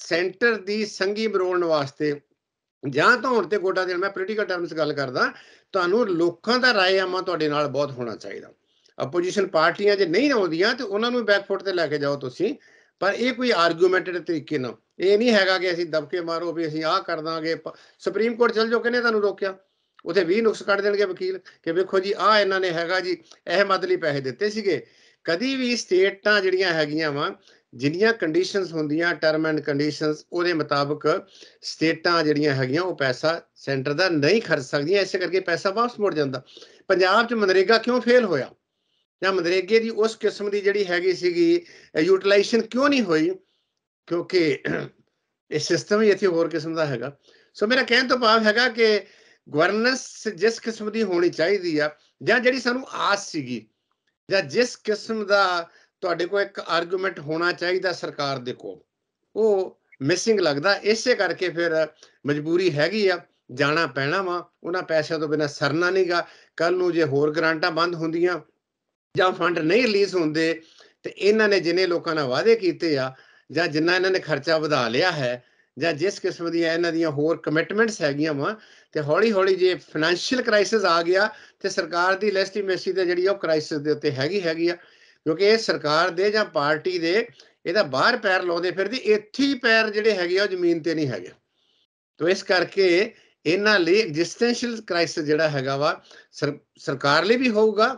ਸੈਂਟਰ ਦੀ ਸੰਗੀ ਬਰੋਲਣ ਵਾਸਤੇ ਜਾਂ ਹੁਣ ਤੇ ਗੋਡਾ ਦੇ ਮੈਂ ਪੋਲੀਟੀਕਲ ਟਰਮਸ ਗੱਲ ਕਰਦਾ ਤੁਹਾਨੂੰ ਲੋਕਾਂ ਦਾ ਆਮਾ ਤੁਹਾਡੇ ਨਾਲ ਬਹੁਤ ਹੋਣਾ ਚਾਹੀਦਾ ਆਪੋਜੀਸ਼ਨ ਪਾਰਟੀਆਂ ਜੇ ਨਹੀਂ ਆਉਂਦੀਆਂ ਤੇ ਉਹਨਾਂ ਨੂੰ ਬੈਕਫੁੱਟ ਤੇ ਲੈ ਕੇ ਜਾਓ ਤੁਸੀਂ ਪਰ ਇਹ ਕੋਈ ਆਰਗੂਮੈਂਟਡ ਤਰੀਕੇ ਨਾਲ ਇਹ ਨਹੀਂ ਹੈਗਾ ਕਿ ਅਸੀਂ ਦਬਕੇ ਮਾਰੋ ਵੀ ਅਸੀਂ ਆਹ ਕਰ ਦਾਂਗੇ ਸੁਪਰੀਮ ਕੋਰਟ ਚਲ ਜਾਓ ਕਿਨੇ ਤੁਹਾਨੂੰ ਰੋਕਿਆ ਉਥੇ 20 ਨੁਕਸ ਕੱਢ ਦੇਣਗੇ ਵਕੀਲ ਕਿ ਵੇਖੋ ਜੀ ਆਹ ਇਹਨਾਂ ਨੇ ਹੈਗਾ ਜੀ ਅਹਿਮਦ ਲਈ ਪੈਸੇ ਦਿੱਤੇ ਸੀਗੇ ਕਦੀ ਵੀ ਸਟੇਟਾਂ ਜਿਹੜੀਆਂ ਹੈਗੀਆਂ ਵਾ ਜਿੰਨੀਆਂ ਕੰਡੀਸ਼ਨਸ ਹੁੰਦੀਆਂ ਟਰਮ ਐਂਡ ਕੰਡੀਸ਼ਨਸ ਉਹਦੇ ਮੁਤਾਬਕ ਸਟੇਟਾਂ ਜਿਹੜੀਆਂ ਹੈਗੀਆਂ ਉਹ ਪੈਸਾ ਸੈਂਟਰ ਦਾ ਨਹੀਂ ਖਰਚ ਸਕਦੀਆਂ ਇਸੇ ਕਰਕੇ ਪੈਸਾ ਵਾਪਸ ਮੁੜ ਜਾਂਦਾ ਪੰਜਾਬ 'ਚ ਮਨਰੇਗਾ ਕਿਉਂ ਫੇਲ ਹੋਇਆ ਜਾਂ ਮਨਰੇਗੇ ਦੀ ਉਸ ਕਿਸਮ ਦੀ ਜਿਹੜੀ ਹੈਗੀ ਸੀਗੀ ਯੂਟਿਲਾਈਜੇਸ਼ਨ ਕਿਉਂ ਨਹੀਂ ਹੋਈ ਕਿਉਂਕਿ ਇਹ ਸਿਸਟਮ ਹੀ ਇੱਥੇ ਹੋਰ ਕਿਸਮ ਦਾ ਹੈਗਾ ਸੋ ਮੇਰਾ ਕਹਿਣ ਤੋਂ ਭਾਵ ਹੈਗਾ ਕਿ ਗਵਰਨੈਂਸ ਜਿਸ ਕਿਸਮ ਦੀ ਹੋਣੀ ਚਾਹੀਦੀ ਆ ਜਾਂ ਜਿਹੜੀ ਸਾਨੂੰ ਆਸ ਸੀਗੀ ਜਾਂ ਜਿਸ ਕਿਸਮ ਦਾ ਤੁਹਾਡੇ ਕੋਲ ਇੱਕ ਆਰਗੂਮੈਂਟ ਹੋਣਾ ਚਾਹੀਦਾ ਸਰਕਾਰ ਦੇ ਕੋਲ ਉਹ ਮਿਸਿੰਗ ਲੱਗਦਾ ਇਸੇ ਕਰਕੇ ਫਿਰ ਮਜਬੂਰੀ ਹੈਗੀ ਆ ਜਾਣਾ ਪੈਣਾ ਵਾ ਉਹਨਾਂ ਪੈਸਿਆਂ ਤੋਂ ਬਿਨਾ ਸਰਨਾ ਨਹੀਂਗਾ ਕੱਲ ਨੂੰ ਜੇ ਹੋਰ ਗ੍ਰਾਂਟਾਂ ਬੰਦ ਹੁੰਦੀਆਂ ਜਾਂ ਫੰਡ ਨਹੀਂ ਰਿਲੀਜ਼ ਹੁੰਦੇ ਤੇ ਇਹਨਾਂ ਨੇ ਜਿਨੇ ਲੋਕਾਂ ਨਾਲ ਵਾਅਦੇ ਕੀਤੇ ਆ ਜਾਂ ਜਿੰਨਾ ਇਹਨਾਂ ਨੇ ਖਰਚਾ ਵਧਾ ਲਿਆ ਹੈ ਜਾਂ ਜਿਸ ਕਿਸਮ ਦੀਆਂ ਇਹਨਾਂ ਦੀਆਂ ਹੋਰ ਕਮਿਟਮੈਂਟਸ ਹੈਗੀਆਂ ਵਾ ਤੇ ਹੌਲੀ ਹੌਲੀ ਜੇ ਫਾਈਨੈਂਸ਼ੀਅਲ ਕ੍ਰਾਈਸਿਸ ਆ ਗਿਆ ਤੇ ਸਰਕਾਰ ਦੀ ਲੈਸਟੀਮੇਸੀ ਤੇ ਜਿਹੜੀ ਉਹ ਕ੍ਰਾਈਸਿਸ ਦੇ ਉੱਤੇ ਹੈਗੀ ਹੈਗੀ ਆ ਕਿਉਂਕਿ ਇਹ ਸਰਕਾਰ ਦੇ ਜਾਂ ਪਾਰਟੀ ਦੇ ਇਹਦਾ ਬਾਹਰ ਪੈਰ ਲਾਉਂਦੇ ਫਿਰਦੀ ਇੱਥੇ ਹੀ ਪੈਰ ਜਿਹੜੇ ਹੈਗੇ ਆ ਉਹ ਜ਼ਮੀਨ ਤੇ ਨਹੀਂ ਹੈਗੇ ਤੋਂ ਇਸ ਕਰਕੇ ਇਹਨਾਂ ਲਈ ਐਗਜ਼ਿਸਟੈਂਸ਼ੀਅਲ ਕ੍ਰਾਈਸਿਸ ਜਿਹੜਾ ਹੈਗਾ ਵਾ ਸਰਕਾਰ ਲਈ ਵੀ ਹੋਊਗਾ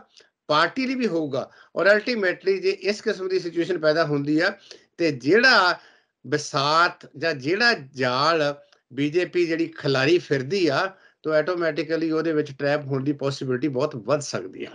ਪਾਰਟੀ ਲਈ ਵੀ ਹੋਊਗਾ ਔਰ ਅਲਟੀਮੇਟਲੀ ਜੇ ਇਸ ਕਿਸਮ ਦੀ ਸਿਚੁਏਸ਼ਨ ਪੈਦਾ ਹੁੰਦੀ ਆ ਤੇ ਜਿਹੜਾ ਬਸਾਤ ਜਾਂ ਜਿਹੜਾ ਜਾਲ ਬੀਜੇਪੀ ਜਿਹੜੀ ਖਿਲਾਰੀ ਫਿਰਦੀ ਆ ਤੋਂ ਆਟੋਮੈਟਿਕਲੀ ਉਹਦੇ ਵਿੱਚ ਟ੍ਰੈਪ ਹੋਣ ਦੀ ਪੋਸਿਬਿਲਿਟੀ ਬਹੁਤ ਵੱਧ ਸਕਦੀ ਆ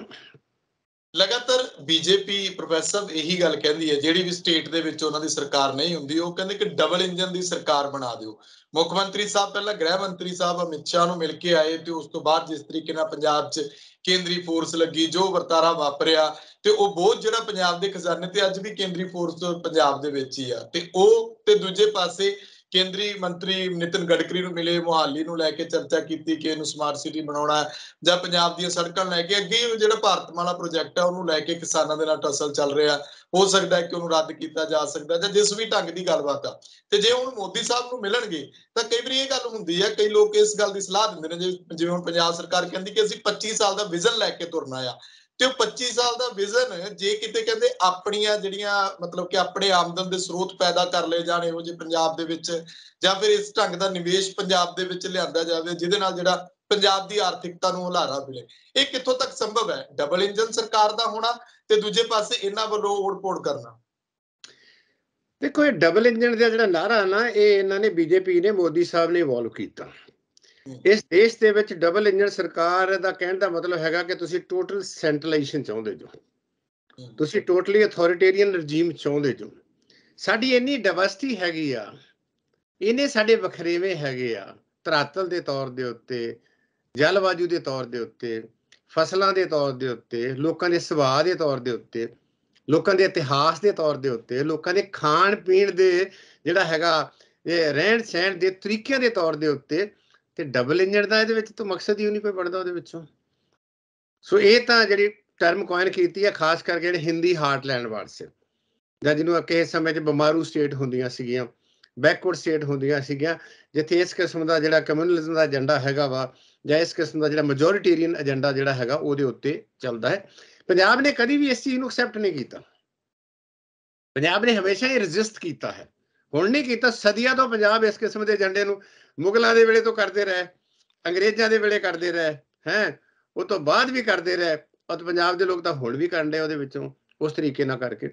ਲਗਾਤਾਰ ਬੀਜੇਪੀ ਪ੍ਰੋਫੈਸਰ ਇਹੀ ਗੱਲ ਕਹਿੰਦੀ ਹੈ ਜਿਹੜੀ ਵੀ ਸਟੇਟ ਦੇ ਵਿੱਚ ਉਹਨਾਂ ਦੀ ਸਰਕਾਰ ਨਹੀਂ ਹੁੰਦੀ ਉਹ ਕਹਿੰਦੇ ਕਿ ਡਬਲ ਇੰਜਨ ਦੀ ਸਰਕਾਰ ਬਣਾ ਦਿਓ ਮੁੱਖ ਮੰਤਰੀ ਸਾਹਿਬ ਪਹਿਲਾਂ ਗ੍ਰਹਿ ਮੰਤਰੀ ਸਾਹਿਬ ਅਮਿਤ ਸ਼ਾਹ ਨੂੰ ਮਿਲ ਕੇ ਆਏ ਤੇ ਉਸ ਤੋਂ ਬਾਅਦ ਜਿਸ ਤਰੀਕੇ ਨਾਲ ਪੰਜਾਬ 'ਚ ਕੇਂਦਰੀ ਫੋਰਸ ਲੱਗੀ ਜੋ ਵਰਤਾਰਾ ਵਾਪਰਿਆ ਤੇ ਉਹ ਬਹੁਤ ਜਿਹੜਾ ਪੰਜਾਬ ਦੇ ਖਜ਼ਾਨੇ ਤੇ ਅੱਜ ਵੀ ਕੇਂਦਰੀ ਫੋਰਸ ਪੰਜਾਬ ਦੇ ਵਿੱਚ ਹੀ ਆ ਤੇ ਉਹ ਤੇ ਦੂਜੇ ਪਾਸੇ ਕੇਂਦਰੀ ਮੰਤਰੀ ਨਿਤਿਨ ਗਡਕਰੀ ਨੂੰ ਮਿਲੇ ਮੁਹਾਲੀ ਨੂੰ ਲੈ ਕੇ ਚਰਚਾ ਕੀਤੀ ਕਿ ਇਹਨੂੰ ਸਮਾਰਟ ਸਿਟੀ ਬਣਾਉਣਾ ਜਾਂ ਪੰਜਾਬ ਦੀਆਂ ਸੜਕਾਂ ਲੈ ਕੇ ਅੱਗੇ ਜਿਹੜਾ ਭਾਰਤਮਾਲਾ ਪ੍ਰੋਜੈਕਟ ਹੈ ਉਹਨੂੰ ਲੈ ਕੇ ਕਿਸਾਨਾਂ ਦੇ ਨਾਲ ਟਸਲ ਚੱਲ ਰਿਹਾ ਹੋ ਸਕਦਾ ਹੈ ਕਿ ਉਹਨੂੰ ਰੱਦ ਕੀਤਾ ਜਾ ਸਕਦਾ ਜਾਂ ਜਿਸ ਵੀ ਢੰਗ ਦੀ ਗੱਲਬਾਤ ਆ ਤੇ ਜੇ ਹੁਣ ਮੋਦੀ ਸਾਹਿਬ ਨੂੰ ਮਿਲਣਗੇ ਤਾਂ ਕਈ ਵਾਰੀ ਇਹ ਗੱਲ ਹੁੰਦੀ ਹੈ ਕਈ ਲੋਕ ਇਸ ਗੱਲ ਦੀ ਸਲਾਹ ਦਿੰਦੇ ਨੇ ਜਿਵੇਂ ਹੁਣ ਪੰਜਾਬ ਸਰਕਾਰ ਕਹਿੰਦੀ ਕਿ ਅਸੀਂ 25 ਸਾਲ ਦਾ ਵਿਜ਼ਨ ਲੈ ਕੇ ਤੁਰਨਾ ਆ ਤੇ ਉਹ 25 ਸਾਲ ਦਾ ਵਿਜ਼ਨ ਜੇ ਕਿਤੇ ਕਹਿੰਦੇ ਆਪਣੀਆਂ ਜਿਹੜੀਆਂ ਮਤਲਬ ਕਿ ਆਪਣੇ ਆਮਦਨ ਦੇ ਸਰੋਤ ਪੈਦਾ ਕਰ ਲਏ ਜਾਣ ਉਹ ਜੇ ਪੰਜਾਬ ਦੇ ਵਿੱਚ ਜਾਂ ਫਿਰ ਇਸ ਢੰਗ ਦਾ ਨਿਵੇਸ਼ ਪੰਜਾਬ ਦੇ ਵਿੱਚ ਲਿਆਂਦਾ ਜਾਵੇ ਜਿਹਦੇ ਨਾਲ ਜਿਹੜਾ ਪੰਜਾਬ ਦੀ ਆਰਥਿਕਤਾ ਨੂੰ ਹੁਲਾਰਾ ਮਿਲੇ ਇਹ ਕਿੱਥੋਂ ਤੱਕ ਸੰਭਵ ਹੈ ਡਬਲ ਇੰਜਨ ਸਰਕਾਰ ਦਾ ਹੋਣਾ ਤੇ ਦੂਜੇ ਪਾਸੇ ਇਹਨਾਂ ਵੱਲੋਂ ਓੜ-ਪੋੜ ਕਰਨਾ ਦੇਖੋ ਇਹ ਡਬਲ ਇੰਜਨ ਦਾ ਜਿਹੜਾ ਨਾਰਾ ਨਾ ਇਹ ਇਹਨਾਂ ਨੇ ਬੀਜੇਪੀ ਨੇ ਮੋਦੀ ਸਾਹਿਬ ਨੇ ਇਵੋਲਵ ਕੀਤਾ ਇਸ ਦੇਸ਼ ਦੇ ਵਿੱਚ ਡਬਲ ਇੰਜਨ ਸਰਕਾਰ ਦਾ ਕਹਿਣ ਦਾ ਮਤਲਬ ਹੈਗਾ ਕਿ ਤੁਸੀਂ ਟੋਟਲ ਸੈਂਟਰਲਾਈਜੇਸ਼ਨ ਚਾਹੁੰਦੇ ਜੋ ਤੁਸੀਂ ਟੋਟਲੀ ਅਥਾਰਟੇਰੀਅਨ ਰਜੀਮ ਚਾਹੁੰਦੇ ਜੋ ਸਾਡੀ ਇੰਨੀ ਡਾਇਵਰਸਿਟੀ ਹੈਗੀ ਆ ਇਹਨੇ ਸਾਡੇ ਵਖਰੇਵੇਂ ਹੈਗੇ ਆ ਤਰਾਤਲ ਦੇ ਤੌਰ ਦੇ ਉੱਤੇ ਜਲਵਾਯੂ ਦੇ ਤੌਰ ਦੇ ਉੱਤੇ ਫਸਲਾਂ ਦੇ ਤੌਰ ਦੇ ਉੱਤੇ ਲੋਕਾਂ ਦੇ ਸੁਭਾਅ ਦੇ ਤੌਰ ਦੇ ਉੱਤੇ ਲੋਕਾਂ ਦੇ ਇਤਿਹਾਸ ਦੇ ਤੌਰ ਦੇ ਉੱਤੇ ਲੋਕਾਂ ਦੇ ਖਾਣ ਪੀਣ ਦੇ ਜਿਹੜਾ ਹੈਗਾ ਇਹ ਰਹਿਣ ਸਹਿਣ ਦੇ ਤਰੀਕਿਆਂ ਦੇ ਤੌਰ ਦੇ ਉੱਤੇ ਤੇ ਡਬਲ ਇੰਜਨ ਦਾ ਇਹਦੇ ਵਿੱਚ ਤੋਂ ਮਕਸਦ ਹੀ ਨਹੀਂ ਕੋਈ ਬਣਦਾ ਉਹਦੇ ਵਿੱਚੋਂ ਸੋ ਇਹ ਤਾਂ ਜਿਹੜੀ ਟਰਮ ਕੋਇਨ ਕੀਤੀ ਹੈ ਖਾਸ ਕਰਕੇ ਜਿਹੜੇ ਹਿੰਦੀ ਹਾਰਟਲੈਂਡ ਵਾਸਤੇ ਜਾਂ ਜਿਹਨੂੰ ਅਕੇ ਸਮੇਂ 'ਚ ਬਿਮਾਰੂ ਸਟੇਟ ਹੁੰਦੀਆਂ ਸੀਗੀਆਂ ਬੈਕਵਰਡ ਸਟੇਟ ਹੁੰਦੀਆਂ ਸੀਗੀਆਂ ਜਿੱਥੇ ਇਸ ਕਿਸਮ ਦਾ ਜਿਹੜਾ ਕਮਿਊਨਲਿਜ਼ਮ ਦਾ ਏਜੰਡਾ ਹੈਗਾ ਵਾ ਜਾਂ ਇਸ ਕਿਸਮ ਦਾ ਜਿਹੜਾ ਮੈਜੋਰਿਟੇਰੀਅਨ ਏਜੰਡਾ ਜਿਹੜਾ ਹੈਗਾ ਉਹਦੇ ਉੱਤੇ ਚੱਲਦਾ ਹੈ ਪੰਜਾਬ ਨੇ ਕਦੀ ਵੀ ਇਸ ਚੀਜ਼ ਨੂੰ ਐਕਸੈਪਟ ਨਹੀਂ ਕੀਤਾ ਪੰਜਾਬ ਨੇ ਹਮੇਸ਼ਾ ਹੀ ਰੈਜ਼ਿਸਟ ਕੀਤਾ ਹੈ ਹੁਣ ਨਹੀਂ ਕੀਤਾ ਸਦੀਆਂ ਤੋਂ ਪੰਜਾਬ ਇਸ ਕਿਸਮ ਦੇ ਏਜੰਡੇ ਨੂੰ ਮੁਗਲਾਂ ਦੇ ਵੇਲੇ ਤੋਂ ਕਰਦੇ ਰਹੇ ਅੰਗਰੇਜ਼ਾਂ ਦੇ ਵੇਲੇ ਕਰਦੇ ਰਹੇ ਹੈ ਉਹ ਤੋਂ ਬਾਅਦ ਵੀ ਕਰਦੇ ਰਹੇ ਔਰ ਪੰਜਾਬ ਦੇ ਲੋਕ ਤਾਂ ਹੁਣ ਵੀ ਕਰਨ ਦੇ ਉਹਦੇ ਵਿੱਚੋਂ ਉਸ ਤਰੀਕੇ ਨਾਲ ਕਰਕੇ